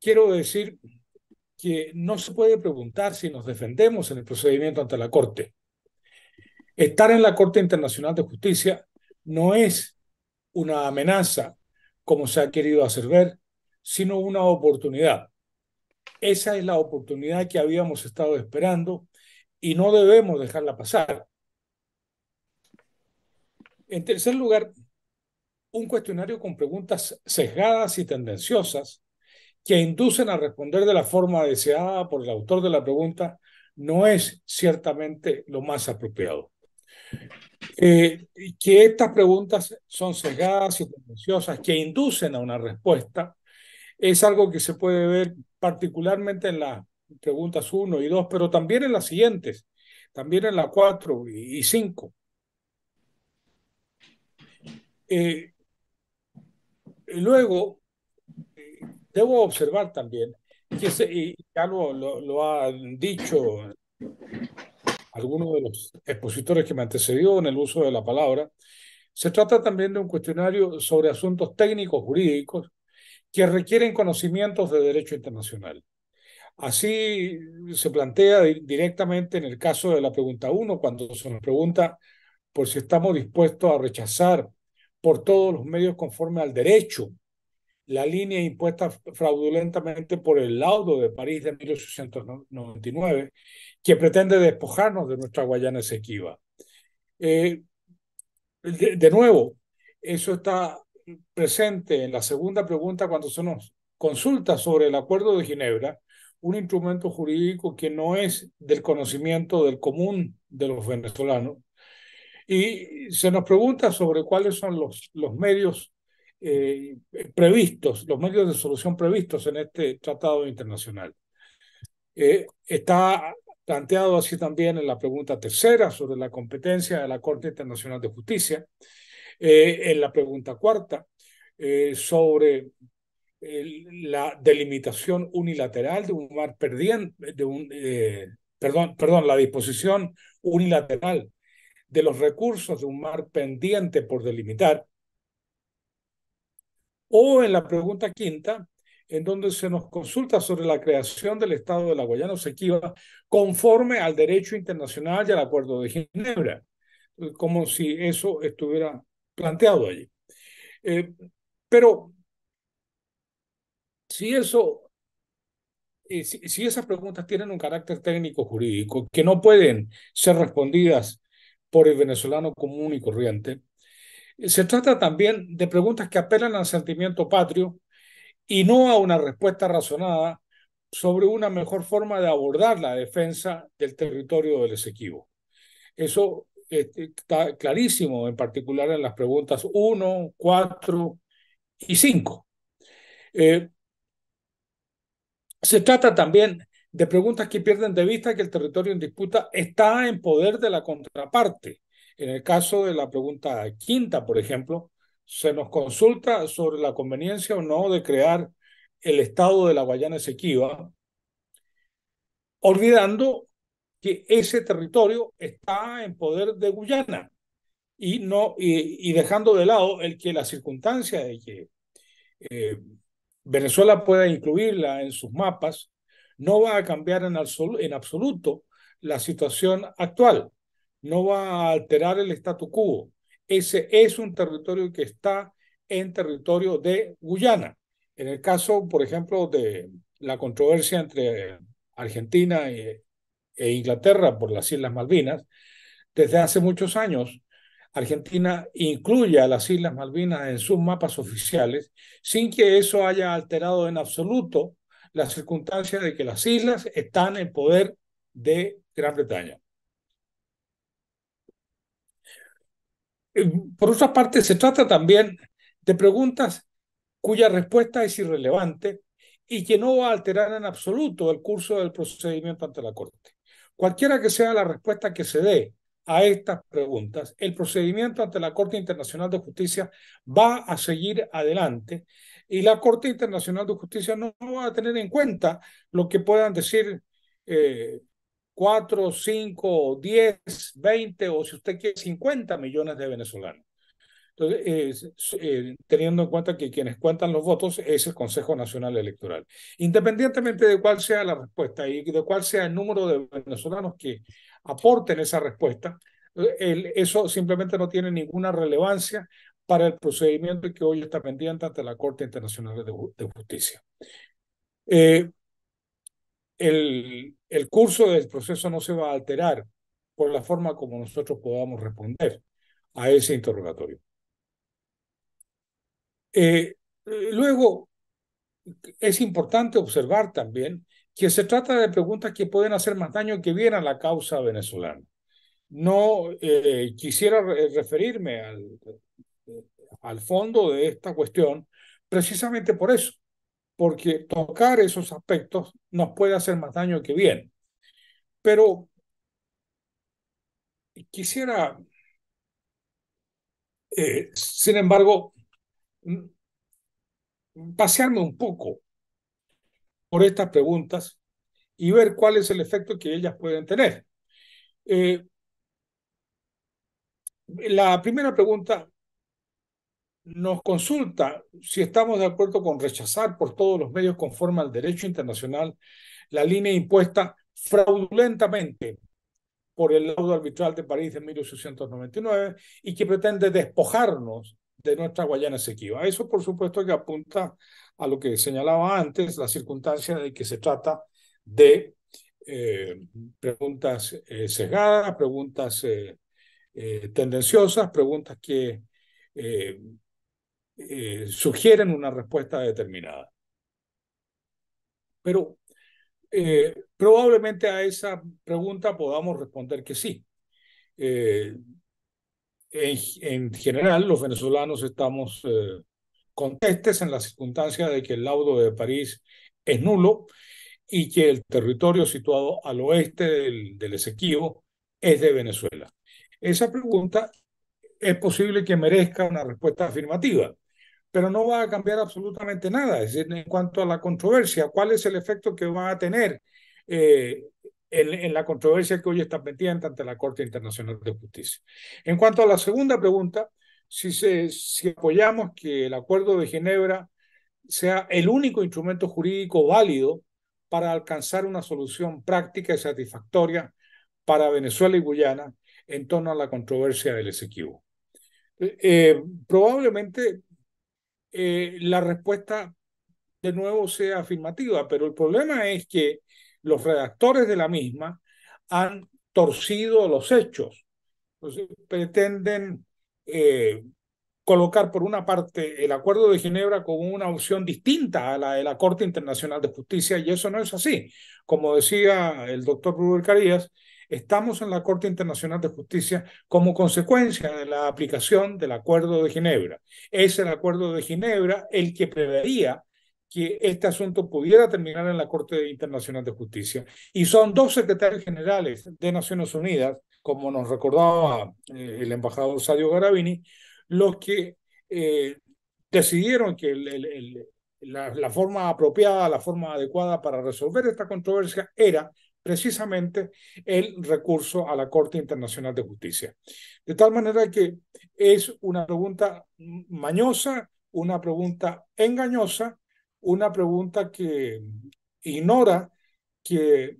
quiero decir que no se puede preguntar si nos defendemos en el procedimiento ante la Corte. Estar en la Corte Internacional de Justicia no es una amenaza, como se ha querido hacer ver, sino una oportunidad. Esa es la oportunidad que habíamos estado esperando y no debemos dejarla pasar. En tercer lugar, un cuestionario con preguntas sesgadas y tendenciosas que inducen a responder de la forma deseada por el autor de la pregunta no es ciertamente lo más apropiado. Eh, que estas preguntas son sesgadas y tendenciosas, que inducen a una respuesta, es algo que se puede ver particularmente en las preguntas 1 y 2, pero también en las siguientes, también en la 4 y 5. Eh, luego, eh, debo observar también que y ya lo, han dicho algunos de los expositores que me antecedió en el uso de la palabra, se trata también de un cuestionario sobre asuntos técnicos jurídicos que requieren conocimientos de derecho internacional. Así se plantea directamente en el caso de la pregunta 1, cuando se nos pregunta por si estamos dispuestos a rechazar por todos los medios conforme al derecho. La línea impuesta fraudulentamente por el laudo de París de 1899, que pretende despojarnos de nuestra Guayana Esequiba. Eh, de, de nuevo, eso está presente en la segunda pregunta cuando se nos consulta sobre el Acuerdo de Ginebra, un instrumento jurídico que no es del conocimiento del común de los venezolanos, y se nos pregunta sobre cuáles son los, los medios eh, previstos, los medios de solución previstos en este tratado internacional. Eh, está planteado así también en la pregunta tercera sobre la competencia de la Corte Internacional de Justicia, eh, en la pregunta cuarta sobre la delimitación unilateral de un mar perdiente, de un, perdón, perdón, la disposición unilateral de los recursos de un mar pendiente por delimitar. O en la pregunta quinta, en donde se nos consulta sobre la creación del Estado de la Guayana Esequiba conforme al derecho internacional y al Acuerdo de Ginebra, como si eso estuviera planteado allí. Eh, pero si eso, eh, si, esas preguntas tienen un carácter técnico jurídico que no pueden ser respondidas por el venezolano común y corriente. Se trata también de preguntas que apelan al sentimiento patrio y no a una respuesta razonada sobre una mejor forma de abordar la defensa del territorio del Esequibo. Eso este, está clarísimo, en particular en las preguntas 1, 4 y 5. Eh, se trata también de preguntas que pierden de vista que el territorio en disputa está en poder de la contraparte. En el caso de la pregunta quinta, por ejemplo, se nos consulta sobre la conveniencia o no de crear el estado de la Guayana Esequiba, olvidando que ese territorio está en poder de Guyana y, no, dejando de lado el que la circunstancia de que eh, Venezuela pueda incluirla en sus mapas no va a cambiar en, absoluto, la situación actual, no va a alterar el statu quo. Ese es un territorio que está en territorio de Guyana. En el caso, por ejemplo, de la controversia entre Argentina e, e Inglaterra por las Islas Malvinas, desde hace muchos años, Argentina incluye a las Islas Malvinas en sus mapas oficiales sin que eso haya alterado en absoluto la circunstancia de que las islas están en poder de Gran Bretaña. Eh, por otra parte, se trata también de preguntas cuya respuesta es irrelevante y que no va a alterar en absoluto el curso del procedimiento ante la Corte. Cualquiera que sea la respuesta que se dé a estas preguntas, el procedimiento ante la Corte Internacional de Justicia va a seguir adelante y la Corte Internacional de Justicia no, va a tener en cuenta lo que puedan decir eh, cuatro, cinco, diez, veinte o si usted quiere 50 millones de venezolanos. Entonces, eh, teniendo en cuenta que quienes cuentan los votos es el Consejo Nacional Electoral. Independientemente de cuál sea la respuesta y de cuál sea el número de venezolanos que aporten esa respuesta, eh, eso simplemente no tiene ninguna relevancia para el procedimiento que hoy está pendiente ante la Corte Internacional de, Justicia. Eh, el, curso del proceso no se va a alterar por la forma como nosotros podamos responder a ese interrogatorio. Eh, luego, es importante observar también que se trata de preguntas que pueden hacer más daño que bien a la causa venezolana. No eh, quisiera referirme al al fondo de esta cuestión precisamente por eso, porque tocar esos aspectos nos puede hacer más daño que bien. Pero quisiera, eh, sin embargo, mm, pasearme un poco por estas preguntas y ver cuál es el efecto que ellas pueden tener. Eh, la primera pregunta nos consulta si estamos de acuerdo con rechazar por todos los medios conforme al derecho internacional la línea impuesta fraudulentamente por el laudo arbitral de París de 1899 y que pretende despojarnos de nuestra Guayana Esequiba. Eso, por supuesto, que apunta a lo que señalaba antes, la circunstancia de que se trata de eh, preguntas eh, sesgadas, preguntas eh, tendenciosas, preguntas que eh, sugieren una respuesta determinada. Pero eh, probablemente a esa pregunta podamos responder que sí. Eh, en, general, los venezolanos estamos contestes en la circunstancia de que el laudo de París es nulo y que el territorio situado al oeste del, del Esequibo es de Venezuela. Esa pregunta es posible que merezca una respuesta afirmativa, pero no va a cambiar absolutamente nada es decir, en cuanto a la controversia. ¿Cuál es el efecto que va a tener eh, en, la controversia que hoy está pendiente ante la Corte Internacional de Justicia? En cuanto a la segunda pregunta, si, si apoyamos que el Acuerdo de Ginebra sea el único instrumento jurídico válido para alcanzar una solución práctica y satisfactoria para Venezuela y Guyana en torno a la controversia del Esequibo. Eh, probablemente eh, la respuesta de nuevo sea afirmativa, pero el problema es que los redactores de la misma han torcido los hechos. pretenden eh, colocar por una parte el Acuerdo de Ginebra como una opción distinta a la de la Corte Internacional de Justicia y eso no es así. Como decía el doctor Rubén Carías, estamos en la Corte Internacional de Justicia como consecuencia de la aplicación del Acuerdo de Ginebra. Es el Acuerdo de Ginebra el que preveía que este asunto pudiera terminar en la Corte Internacional de Justicia. Y son dos secretarios generales de Naciones Unidas, como nos recordaba eh, el embajador Sadio Garabini, los que eh, decidieron que la forma apropiada, la forma adecuada para resolver esta controversia era precisamente el recurso a la Corte Internacional de Justicia. De tal manera que es una pregunta mañosa, una pregunta engañosa, una pregunta que ignora que,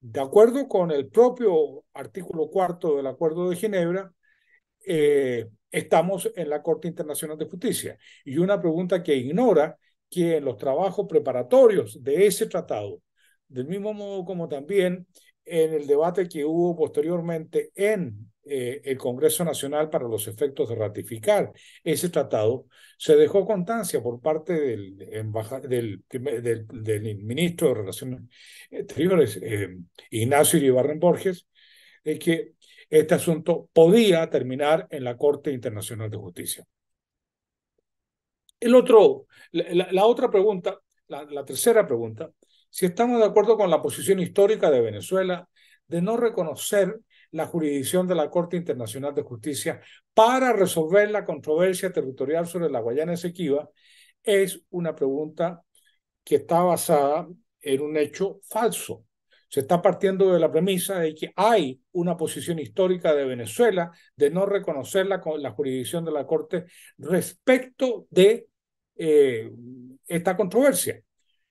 de acuerdo con el propio artículo cuarto del Acuerdo de Ginebra, eh, estamos en la Corte Internacional de Justicia. Y una pregunta que ignora que en los trabajos preparatorios de ese tratado del mismo modo como también en el debate que hubo posteriormente en eh, el Congreso Nacional para los efectos de ratificar ese tratado, se dejó constancia por parte del, del, ministro de Relaciones Exteriores, eh, Ignacio Ibarren Borges, de que este asunto podía terminar en la Corte Internacional de Justicia. El otro, la, otra pregunta, la tercera pregunta, si estamos de acuerdo con la posición histórica de Venezuela de no reconocer la jurisdicción de la Corte Internacional de Justicia para resolver la controversia territorial sobre la Guayana Esequiba, es una pregunta que está basada en un hecho falso. Se está partiendo de la premisa de que hay una posición histórica de Venezuela de no reconocer la, la jurisdicción de la Corte respecto de eh, esta controversia.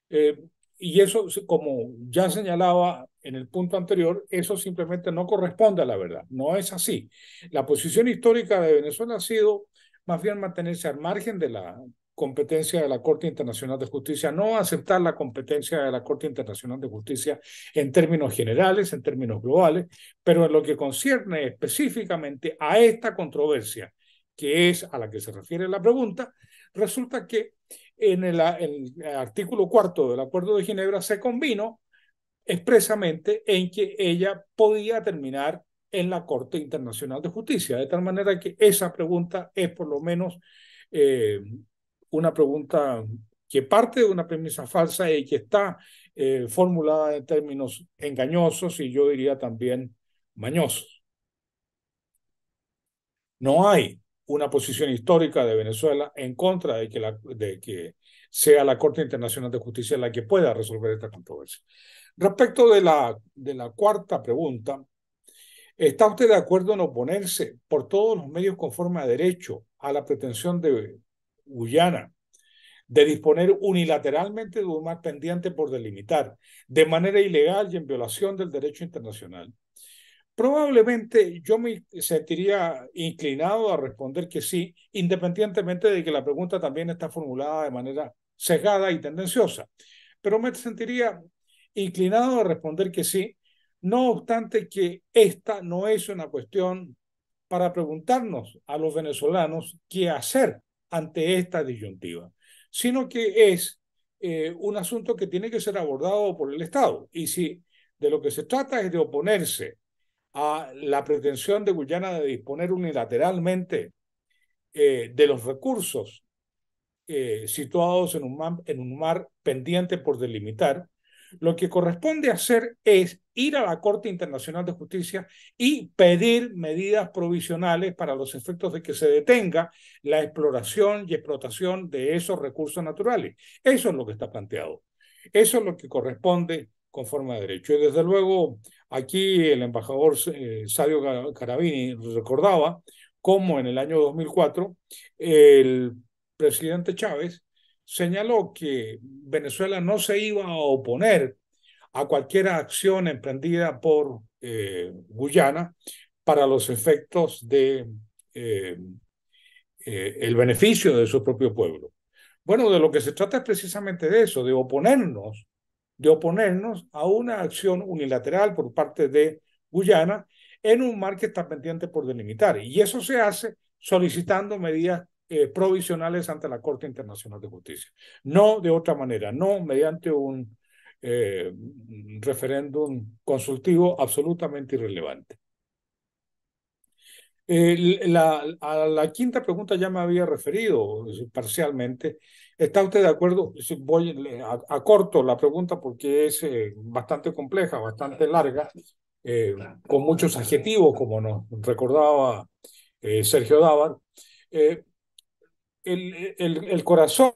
Eh, y eso, como ya señalaba en el punto anterior, eso simplemente no corresponde a la verdad, no es así. La posición histórica de Venezuela ha sido más bien mantenerse al margen de la competencia de la Corte Internacional de Justicia, no aceptar la competencia de la Corte Internacional de Justicia en términos generales, en términos globales, pero en lo que concierne específicamente a esta controversia, que es a la que se refiere la pregunta, resulta que en el, artículo cuarto del Acuerdo de Ginebra se convino expresamente en que ella podía terminar en la Corte Internacional de Justicia, de tal manera que esa pregunta es por lo menos eh, una pregunta que parte de una premisa falsa y que está eh, formulada en términos engañosos y yo diría también mañosos. No hay una posición histórica de Venezuela en contra de que, sea la Corte Internacional de Justicia la que pueda resolver esta controversia. Respecto de la, de la cuarta pregunta, ¿está usted de acuerdo en oponerse por todos los medios conforme a derecho a la pretensión de Guyana de disponer unilateralmente de un mar pendiente por delimitar de manera ilegal y en violación del derecho internacional Probablemente yo me sentiría inclinado a responder que sí, independientemente de que la pregunta también está formulada de manera sesgada y tendenciosa. Pero me sentiría inclinado a responder que sí, no obstante que esta no es una cuestión para preguntarnos a los venezolanos qué hacer ante esta disyuntiva, sino que es eh, un asunto que tiene que ser abordado por el Estado. Y si de lo que se trata es de oponerse a la pretensión de Guyana de disponer unilateralmente eh, de los recursos eh, situados en un, en un mar pendiente por delimitar, lo que corresponde hacer es ir a la Corte Internacional de Justicia y pedir medidas provisionales para los efectos de que se detenga la exploración y explotación de esos recursos naturales. Eso es lo que está planteado. Eso es lo que corresponde forma de derecho. Y desde luego, aquí el embajador eh, Sadio Carabini recordaba cómo en el año 2004 el presidente Chávez señaló que Venezuela no se iba a oponer a cualquier acción emprendida por eh, Guyana para los efectos de eh, el beneficio de su propio pueblo. Bueno, de lo que se trata es precisamente de eso, de oponernos de oponernos a una acción unilateral por parte de Guyana en un mar que está pendiente por delimitar. Y eso se hace solicitando medidas eh, provisionales ante la Corte Internacional de Justicia. No de otra manera, no mediante un, eh, referéndum consultivo absolutamente irrelevante. a la quinta pregunta ya me había referido eh, parcialmente, ¿Está usted de acuerdo? Voy a, corto la pregunta porque es eh, bastante compleja, bastante larga, eh, con muchos adjetivos, como nos recordaba eh, Sergio Dávar. El, corazón,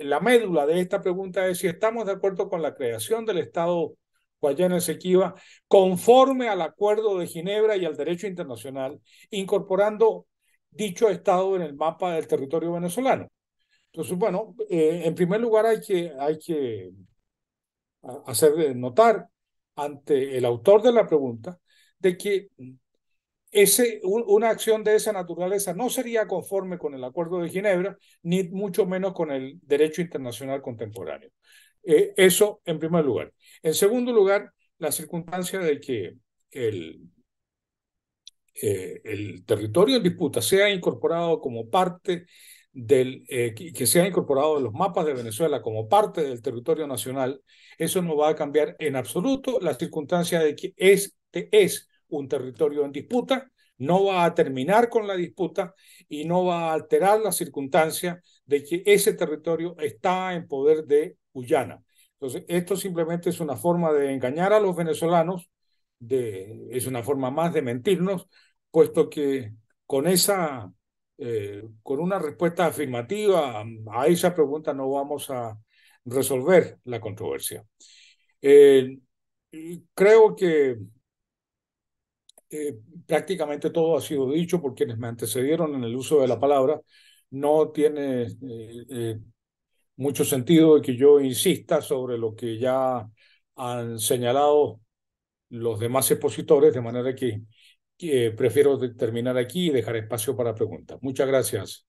la médula de esta pregunta es si estamos de acuerdo con la creación del Estado Guayana Esequiba conforme al Acuerdo de Ginebra y al derecho internacional, incorporando dicho Estado en el mapa del territorio venezolano. Entonces, bueno, eh, en primer lugar hay que, hay que hacer eh, notar ante el autor de la pregunta de que ese, una acción de esa naturaleza no sería conforme con el Acuerdo de Ginebra, ni mucho menos con el derecho internacional contemporáneo. Eh, eso en primer lugar. En segundo lugar, la circunstancia de que el, el territorio en disputa sea incorporado como parte del, eh, se que incorporado en los mapas de Venezuela como parte del territorio nacional, eso no va a cambiar en absoluto la circunstancia de que este es un territorio en disputa, no va a terminar con la disputa y no va a alterar la circunstancia de que ese territorio está en poder de Guyana. Entonces, esto simplemente es una forma de engañar a los venezolanos, de, es una forma más de mentirnos, puesto que con esa eh, con una respuesta afirmativa a esa pregunta no vamos a resolver la controversia. Eh, creo que eh, prácticamente todo ha sido dicho por quienes me antecedieron en el uso de la palabra. No tiene mucho sentido que yo insista sobre lo que ya han señalado los demás expositores, de manera que eh, prefiero terminar aquí y dejar espacio para preguntas. Muchas gracias.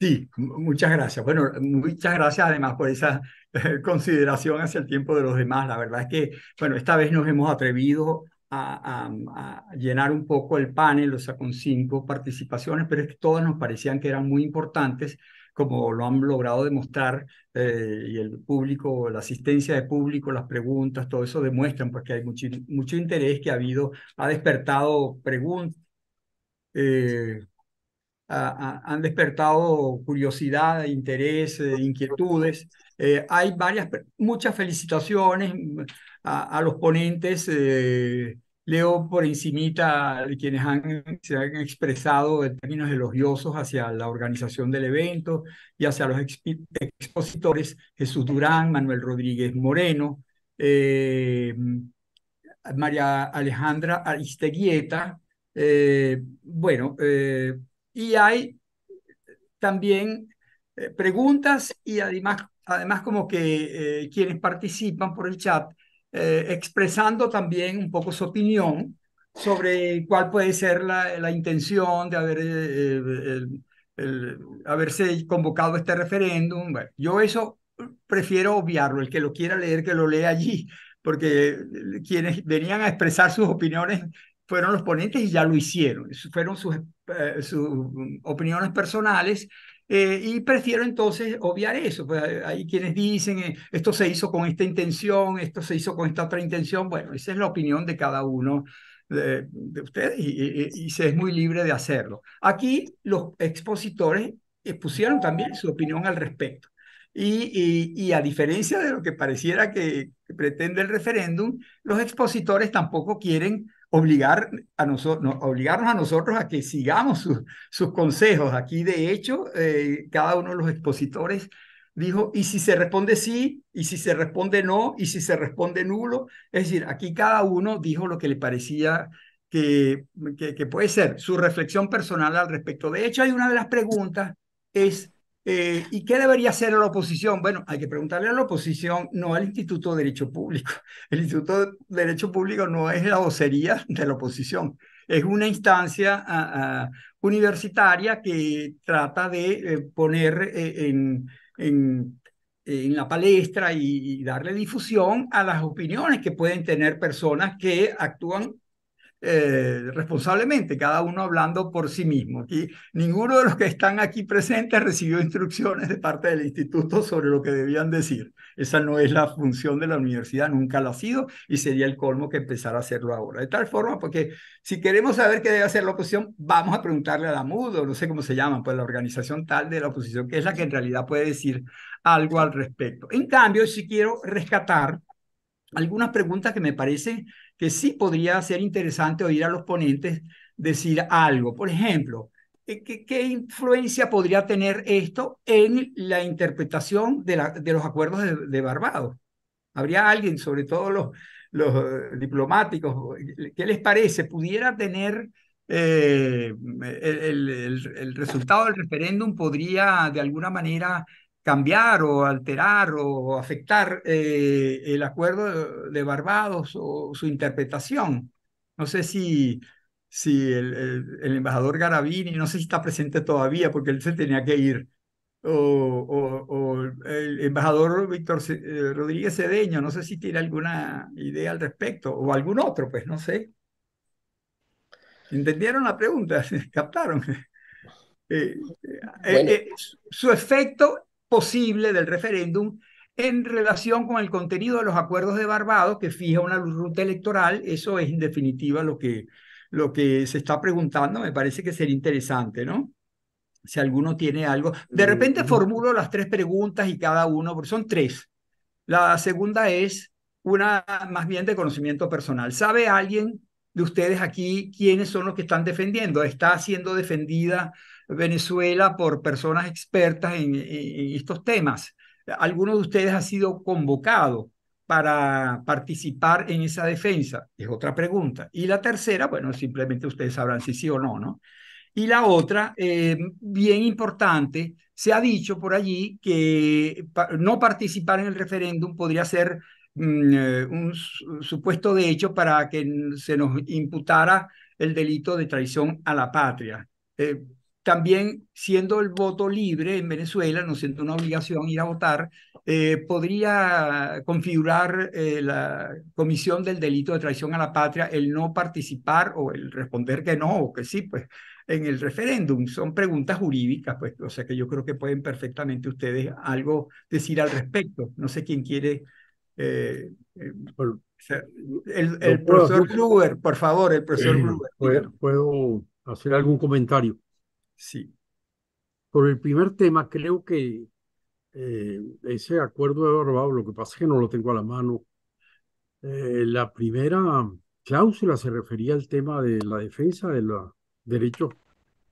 Sí, muchas gracias. Bueno, muchas gracias además por esa eh, consideración hacia el tiempo de los demás. La verdad es que, bueno, esta vez nos hemos atrevido a, a, llenar un poco el panel, o sea, con cinco participaciones, pero es que todas nos parecían que eran muy importantes como lo han logrado demostrar, eh, y el público, la asistencia de público, las preguntas, todo eso demuestran porque pues, hay mucho, interés que ha habido, ha despertado preguntas. Eh, han despertado curiosidad, interés, eh, inquietudes. hay varias, muchas felicitaciones a, los ponentes. Leo por encimita quienes han, se han expresado en términos elogiosos hacia la organización del evento y hacia los expositores Jesús Durán, Manuel Rodríguez Moreno, eh, María Alejandra Aristeguieta, eh, bueno, eh, y hay también preguntas y además, además como que quienes participan por el chat eh, expresando también un poco su opinión sobre cuál puede ser la, intención de haber, eh, haberse convocado este referéndum. yo eso prefiero obviarlo, el que lo quiera leer, que lo lea allí, porque eh, quienes venían a expresar sus opiniones fueron los ponentes y ya lo hicieron. Fueron sus, sus opiniones personales eh, y prefiero entonces obviar eso. Pues eh, hay quienes dicen, eh, esto se hizo con esta intención, esto se hizo con esta otra intención. Bueno, esa es la opinión de cada uno de, ustedes y, se es muy libre de hacerlo. Aquí los expositores expusieron también su opinión al respecto. Y, a diferencia de lo que pareciera que pretende el referéndum, los expositores tampoco quieren obligar a nosotros, obligarnos a nosotros a que sigamos sus consejos. Aquí, de hecho, eh, cada uno de los expositores dijo, y si se responde sí, y si se responde no, y si se responde nulo. Es decir, aquí cada uno dijo lo que le parecía que, que, que puede ser su reflexión personal al respecto. De hecho, hay una de las preguntas, es eh, ¿Y qué debería hacer la oposición? Bueno, hay que preguntarle a la oposición, no al Instituto de Derecho Público. El Instituto de Derecho Público no es la vocería de la oposición, es una instancia universitaria que trata de eh, poner eh, en, en, la palestra y darle difusión a las opiniones que pueden tener personas que actúan eh, responsablemente, cada uno hablando por sí mismo. Y ninguno de los que están aquí presentes recibió instrucciones de parte del instituto sobre lo que debían decir. Esa no es la función de la universidad, nunca la ha sido y sería el colmo que empezara a hacerlo ahora. De tal forma, porque si queremos saber qué debe hacer la oposición, vamos a preguntarle a la MUD o no sé cómo se llama, pues la organización tal de la oposición, que es la que en realidad puede decir algo al respecto. En cambio, si quiero rescatar algunas preguntas que me parecen que sí podría ser interesante oír a los ponentes decir algo. Por ejemplo, eh, ¿qué, influencia podría tener esto en la interpretación de, los acuerdos de, Barbados? ¿Habría alguien, sobre todo los, eh, diplomáticos, qué les parece? ¿Pudiera tener eh, el, resultado del referéndum podría de alguna manera cambiar o alterar o afectar eh, el acuerdo de Barbados o su interpretación. No sé si, si el, el, embajador Garavini, no sé si está presente todavía porque él se tenía que ir, o, el embajador Víctor eh, Rodríguez Cedeño, no sé si tiene alguna idea al respecto, o algún otro, pues no sé. ¿Entendieron la pregunta? ¿Captaron? Eh, su efecto posible del referéndum en relación con el contenido de los acuerdos de Barbados que fija una ruta electoral. Eso es en definitiva lo que, lo que se está preguntando. Me parece que sería interesante, ¿no? Si alguno tiene algo. De eh, repente formulo las tres preguntas y cada uno, porque son tres. La segunda es una más bien de conocimiento personal. ¿Sabe alguien de ustedes aquí quiénes son los que están defendiendo? ¿Está siendo defendida Venezuela por personas expertas en, en estos temas. ¿Alguno de ustedes ha sido convocado para participar en esa defensa? Es otra pregunta. Y la tercera, bueno, simplemente ustedes sabrán si sí o no, ¿no? Y la otra, eh, bien importante, se ha dicho por allí que no participar en el referéndum podría ser mm, eh, un supuesto de hecho para que se nos imputara el delito de traición a la patria. Eh, también siendo el voto libre en Venezuela, no siendo una obligación ir a votar, eh, podría configurar eh, la comisión del delito de traición a la patria el no participar o el responder que no o que sí, pues en el referéndum. Son preguntas jurídicas, pues, o sea que yo creo que pueden perfectamente ustedes algo decir al respecto. No sé quién quiere. Eh, el, profesor Gruber, por favor, el profesor Gruber. ¿Puedo hacer algún comentario? Sí. Por el primer tema, creo que eh, ese acuerdo de Barbado, lo que pasa es que no lo tengo a la mano. Eh, la primera cláusula se refería al tema de la defensa de los derechos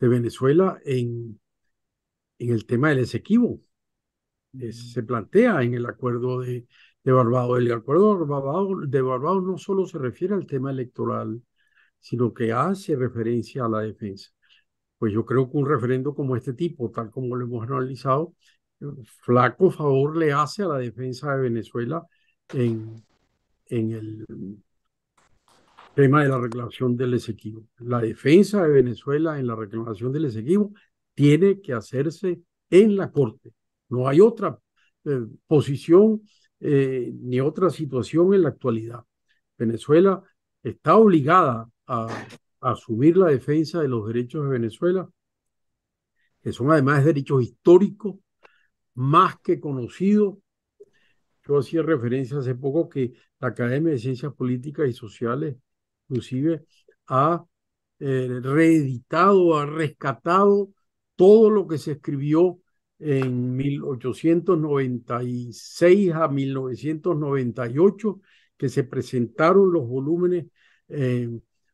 de Venezuela en, en el tema del Esequibo. Mm. se plantea en el acuerdo de, de El acuerdo de Barbado de Barbados no solo se refiere al tema electoral, sino que hace referencia a la defensa pues yo creo que un referendo como este tipo, tal como lo hemos analizado, flaco favor le hace a la defensa de Venezuela en, en el tema de la reclamación del Esequibo. La defensa de Venezuela en la reclamación del Esequibo tiene que hacerse en la Corte. No hay otra eh, posición eh, ni otra situación en la actualidad. Venezuela está obligada a asumir la defensa de los derechos de Venezuela, que son además derechos históricos, más que conocidos. Yo hacía referencia hace poco que la Academia de Ciencias Políticas y Sociales inclusive ha eh, reeditado, ha rescatado todo lo que se escribió en 1896 a 1998, que se presentaron los volúmenes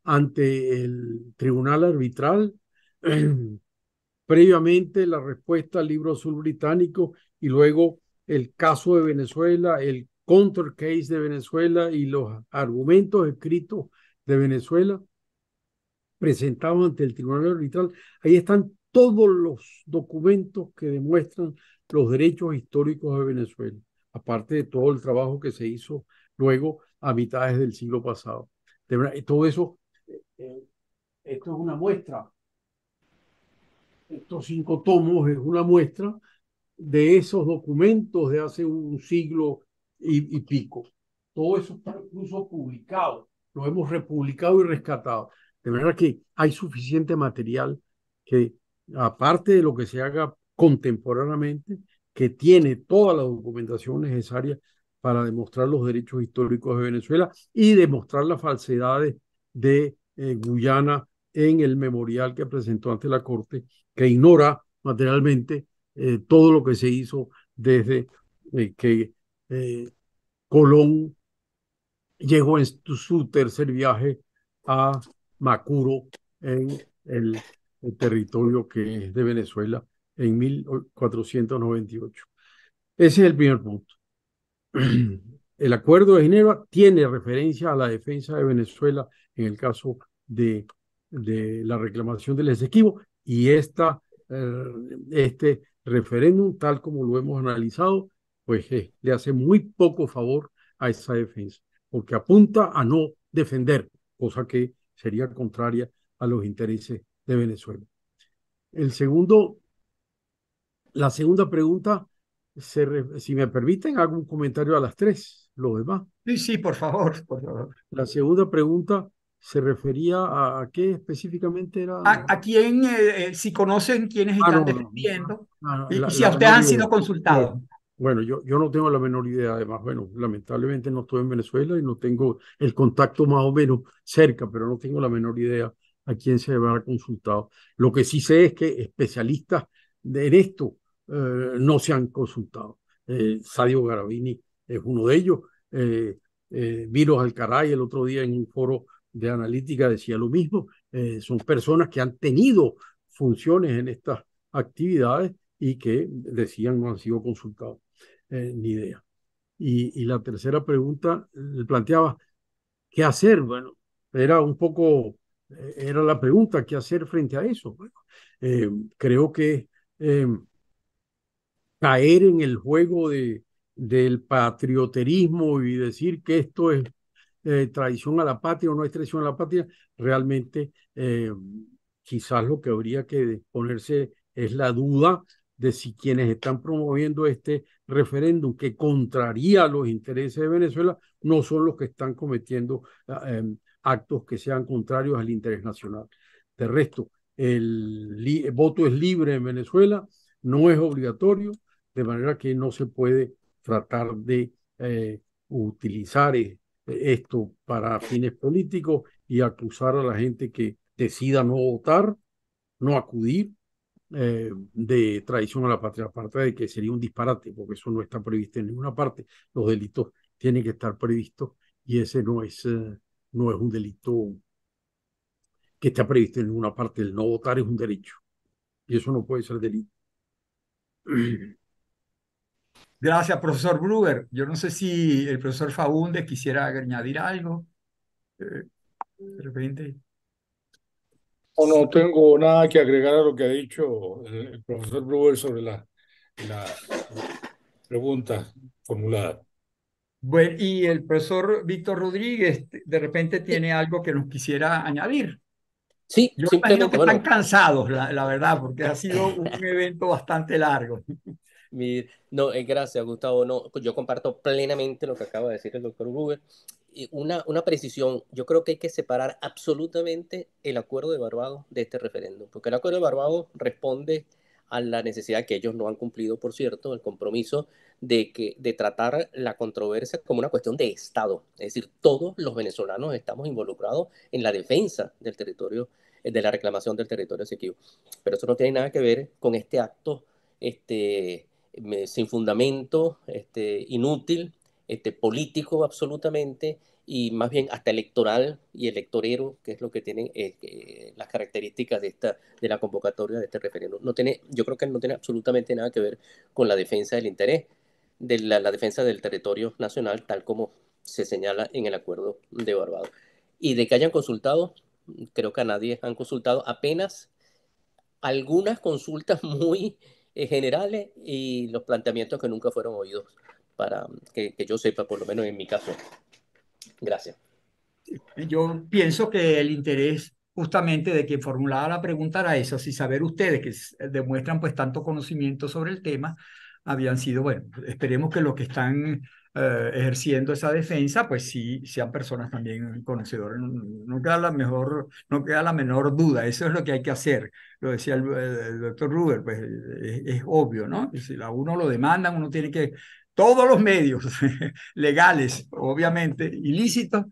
ante el Tribunal Arbitral. Previamente la respuesta al libro azul británico y luego el caso de Venezuela, el counter case de Venezuela y los argumentos escritos de Venezuela presentados ante el Tribunal Arbitral. Ahí están todos los documentos que demuestran los derechos históricos de Venezuela, aparte de todo el trabajo que se hizo luego a mitades del siglo pasado. todo eso es una muestra. Estos cinco tomos es una muestra de esos documentos de hace un siglo y, pico. Todo eso está incluso publicado, lo hemos republicado y rescatado. De manera que hay suficiente material que, aparte de lo que se haga contemporáneamente, que tiene toda la documentación necesaria para demostrar los derechos históricos de Venezuela y demostrar las falsedades de eh, Guyana en el memorial que presentó ante la Corte, que ignora materialmente eh, todo lo que se hizo desde eh, que eh, Colón llegó en su tercer viaje a Macuro en el, el territorio que es de Venezuela en 1498. Ese es el primer punto. El acuerdo de Ginebra tiene referencia a la defensa de Venezuela en el caso de de la reclamación del exequivo y esta, eh, este referéndum, tal como lo hemos analizado, pues eh, le hace muy poco favor a esa defensa, porque apunta a no defender, cosa que sería contraria a los intereses de Venezuela. El segundo, la segunda pregunta, si me permiten, hago un comentario a las tres, los demás. Sí, sí, por favor, por favor. La segunda pregunta se refería a, qué específicamente era. A, quién, eh, eh, si conocen quiénes ah, están defendiendo y, si a ustedes han sido consultados. Bueno, yo, yo no tengo la menor idea, además, bueno, lamentablemente no estoy en Venezuela y no tengo el contacto más o menos cerca, pero no tengo la menor idea a quién se a consultado. Lo que sí sé es que especialistas en esto eh, no se han consultado. Sadio Garavini es uno de ellos. Viros Alcaray el otro día en un foro de analítica decía lo mismo, eh, son personas que han tenido funciones en estas actividades y que decían no han sido consultados, eh, ni idea. Y, la tercera pregunta le eh, planteaba, ¿qué hacer? Bueno, era un poco, era la pregunta, ¿qué hacer frente a eso? creo que caer en el juego de, del patrioterismo y decir que esto es eh, traición a la patria o no es traición a la patria, realmente eh, quizás lo que habría que ponerse es la duda de si quienes están promoviendo este referéndum que contraría los intereses de Venezuela no son los que están cometiendo ah, em, actos que sean contrarios al interés nacional. De resto, el, voto es libre en Venezuela, no es obligatorio, de manera que no se puede tratar de eh, utilizar esto para fines políticos y acusar a la gente que decida no votar, no acudir eh, de traición a la patria, aparte de que sería un disparate, porque eso no está previsto en ninguna parte. Los delitos tienen que estar previstos y ese no es, eh, no es un delito que está previsto en ninguna parte. El no votar es un derecho y eso no puede ser delito. Gracias, profesor Brewer. Yo no sé si el profesor Faúndez quisiera añadir algo. Eh, de repente. No, no tengo nada que agregar a lo que ha dicho el profesor Brewer sobre la, la pregunta formulada. Bueno, y el profesor Víctor Rodríguez de repente tiene algo que nos quisiera añadir. Sí, yo imagino que están cansados, la, verdad, porque ha sido un evento bastante largo no, eh, gracias, Gustavo. No, yo comparto plenamente lo que acaba de decir el doctor Y una, una precisión, yo creo que hay que separar absolutamente el acuerdo de Barbados de este referéndum, porque el acuerdo de Barbados responde a la necesidad que ellos no han cumplido, por cierto, el compromiso de, que, de tratar la controversia como una cuestión de Estado. Es decir, todos los venezolanos estamos involucrados en la defensa del territorio, eh, de la reclamación del territorio Esequibo. Pero eso no tiene nada que ver con este acto este, sin fundamento, este, inútil, este, político absolutamente y más bien hasta electoral y electorero, que es lo que tienen eh, las características de, esta, de la convocatoria de este referéndum. No tiene, yo creo que no tiene absolutamente nada que ver con la defensa del interés, de la, la defensa del territorio nacional, tal como se señala en el acuerdo de Barbados. Y de que hayan consultado, creo que a nadie han consultado, apenas algunas consultas muy eh, generales y los planteamientos que nunca fueron oídos, para mm, que, yo sepa, por lo menos en mi caso. Gracias. Yo pienso que el interés justamente de quien formulaba la pregunta era eso, si saber ustedes que eh, demuestran pues tanto conocimiento sobre el tema, habían sido, bueno, esperemos que lo que están eh, ejerciendo esa defensa, pues sí sean personas también conocedoras. No, queda la mejor, no queda la menor duda, eso es lo que hay que hacer. Lo decía el, doctor Ruber, pues es, obvio, ¿no? Si a uno lo demandan, uno tiene que, todos los medios legales, obviamente, ilícitos,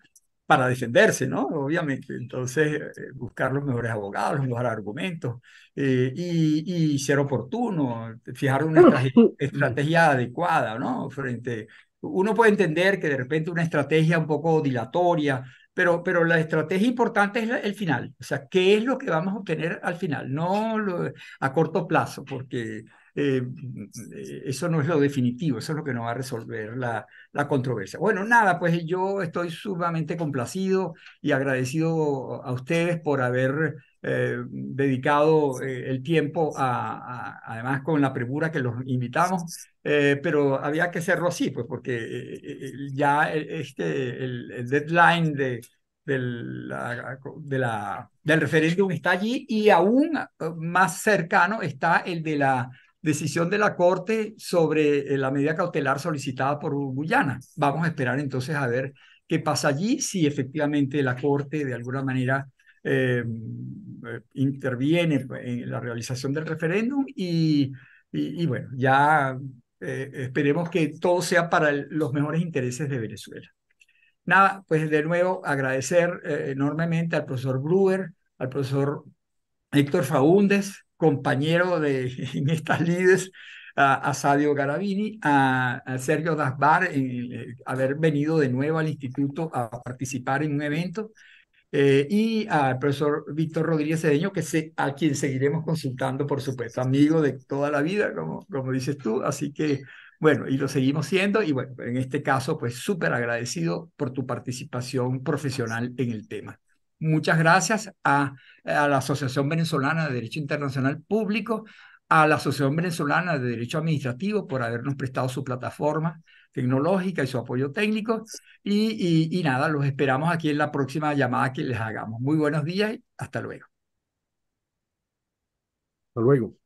para defenderse, ¿no? Obviamente. Entonces, eh, buscar los mejores abogados, los mejores argumentos eh, y, ser oportuno, fijar una estrategia, estrategia, adecuada, ¿no? Frente uno puede entender que de repente una estrategia un poco dilatoria, pero, pero la estrategia importante es el final, o sea, qué es lo que vamos a obtener al final, no a corto plazo, porque eh, mm, eso no es lo definitivo, eso es lo que no va a resolver la, la controversia. Bueno, nada, pues yo estoy sumamente complacido y agradecido a ustedes por haber eh, dedicado eh, el tiempo, a, además con la premura que los invitamos, eh, pero había que hacerlo así, pues porque ya este, el, deadline de, del, de la, del referéndum está allí y aún más cercano está el de la decisión de la Corte sobre la medida cautelar solicitada por Guyana. Vamos a esperar entonces a ver qué pasa allí, si efectivamente la Corte de alguna manera eh, eh, interviene en la realización del referéndum y, bueno, ya eh, esperemos que todo sea para los mejores intereses de Venezuela. Nada, pues de nuevo agradecer enormemente al profesor Brewer, al profesor Héctor Faúndez, compañero de, en estas lides, a, Sadio Garavini, a, Sergio Dasbar, en, haber venido de nuevo al instituto a participar en un evento eh, y al profesor Víctor Rodríguez Cedeño, que a quien seguiremos consultando, por supuesto, amigo de toda la vida, como, como dices tú, así que bueno, y lo seguimos siendo, y bueno, en este caso, pues súper agradecido por tu participación profesional en el tema. Muchas gracias a la Asociación Venezolana de Derecho Internacional Público, a la Asociación Venezolana de Derecho Administrativo por habernos prestado su plataforma, tecnológica y su apoyo técnico. Y, nada, los esperamos aquí en la próxima llamada que les hagamos. Muy buenos días y hasta luego. Hasta luego.